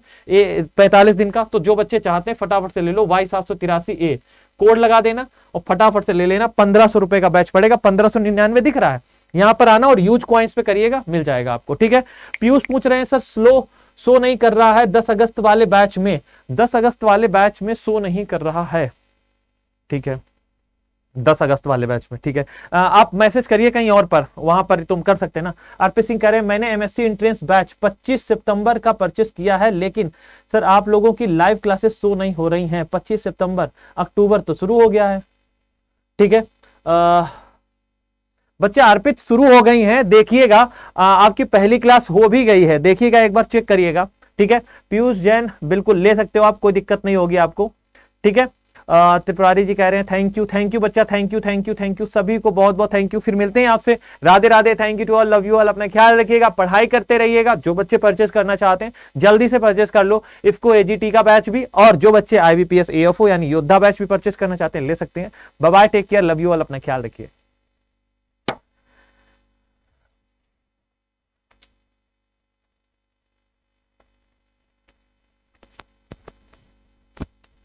पैंतालीस दिन का तो जो बच्चे चाहते हैं फटाफट से ले लो वाई सात सौ तिरासी ए कोड लगा देना और फटाफट से ले लेना पंद्रह सौ रुपए का बैच पड़ेगा पंद्रह सौ निन्यानवे दिख रहा है यहां पर आना और यूज क्वाइंस पे करिएगा मिल जाएगा आपको ठीक है पीयूष पूछ रहे हैं सर स्लो शो नहीं कर रहा है दस अगस्त वाले बैच में दस अगस्त वाले बैच में शो नहीं कर रहा है ठीक है दस अगस्त वाले बैच में ठीक है आ, आप मैसेज करिए कहीं और पर वहां पर तुम कर सकते ना आरपी सिंह कह रहे हैं मैंने एमएससी एंट्रेंस बैच 25 सितंबर का परचेस किया है लेकिन सर आप लोगों की लाइव क्लासेस शो नहीं हो रही हैं 25 सितंबर अक्टूबर तो शुरू हो गया है ठीक है बच्चे आरपी शुरू हो गई है देखिएगा आपकी पहली क्लास हो भी गई है देखिएगा एक बार चेक करिएगा ठीक है पीयूष जैन बिल्कुल ले सकते हो आप कोई दिक्कत नहीं होगी आपको ठीक है त्रिपुरारी जी कह रहे हैं थैंक यू थैंक यू बच्चा thank you thank you thank you सभी को बहुत बहुत थैंक यू फिर मिलते हैं आपसे Radhe Radhe thank you to all love you all अपना ख्याल रखिएगा पढ़ाई करते रहिएगा जो बच्चे परचेस करना चाहते हैं जल्दी से परचेस कर लो इफको एजीटी का बैच भी और जो बच्चे आईबीपीएस ओ यानी योद्धा बैच भी परचेस करना चाहते हैं ले सकते हैं bye take care love you all अपना ख्याल रखिए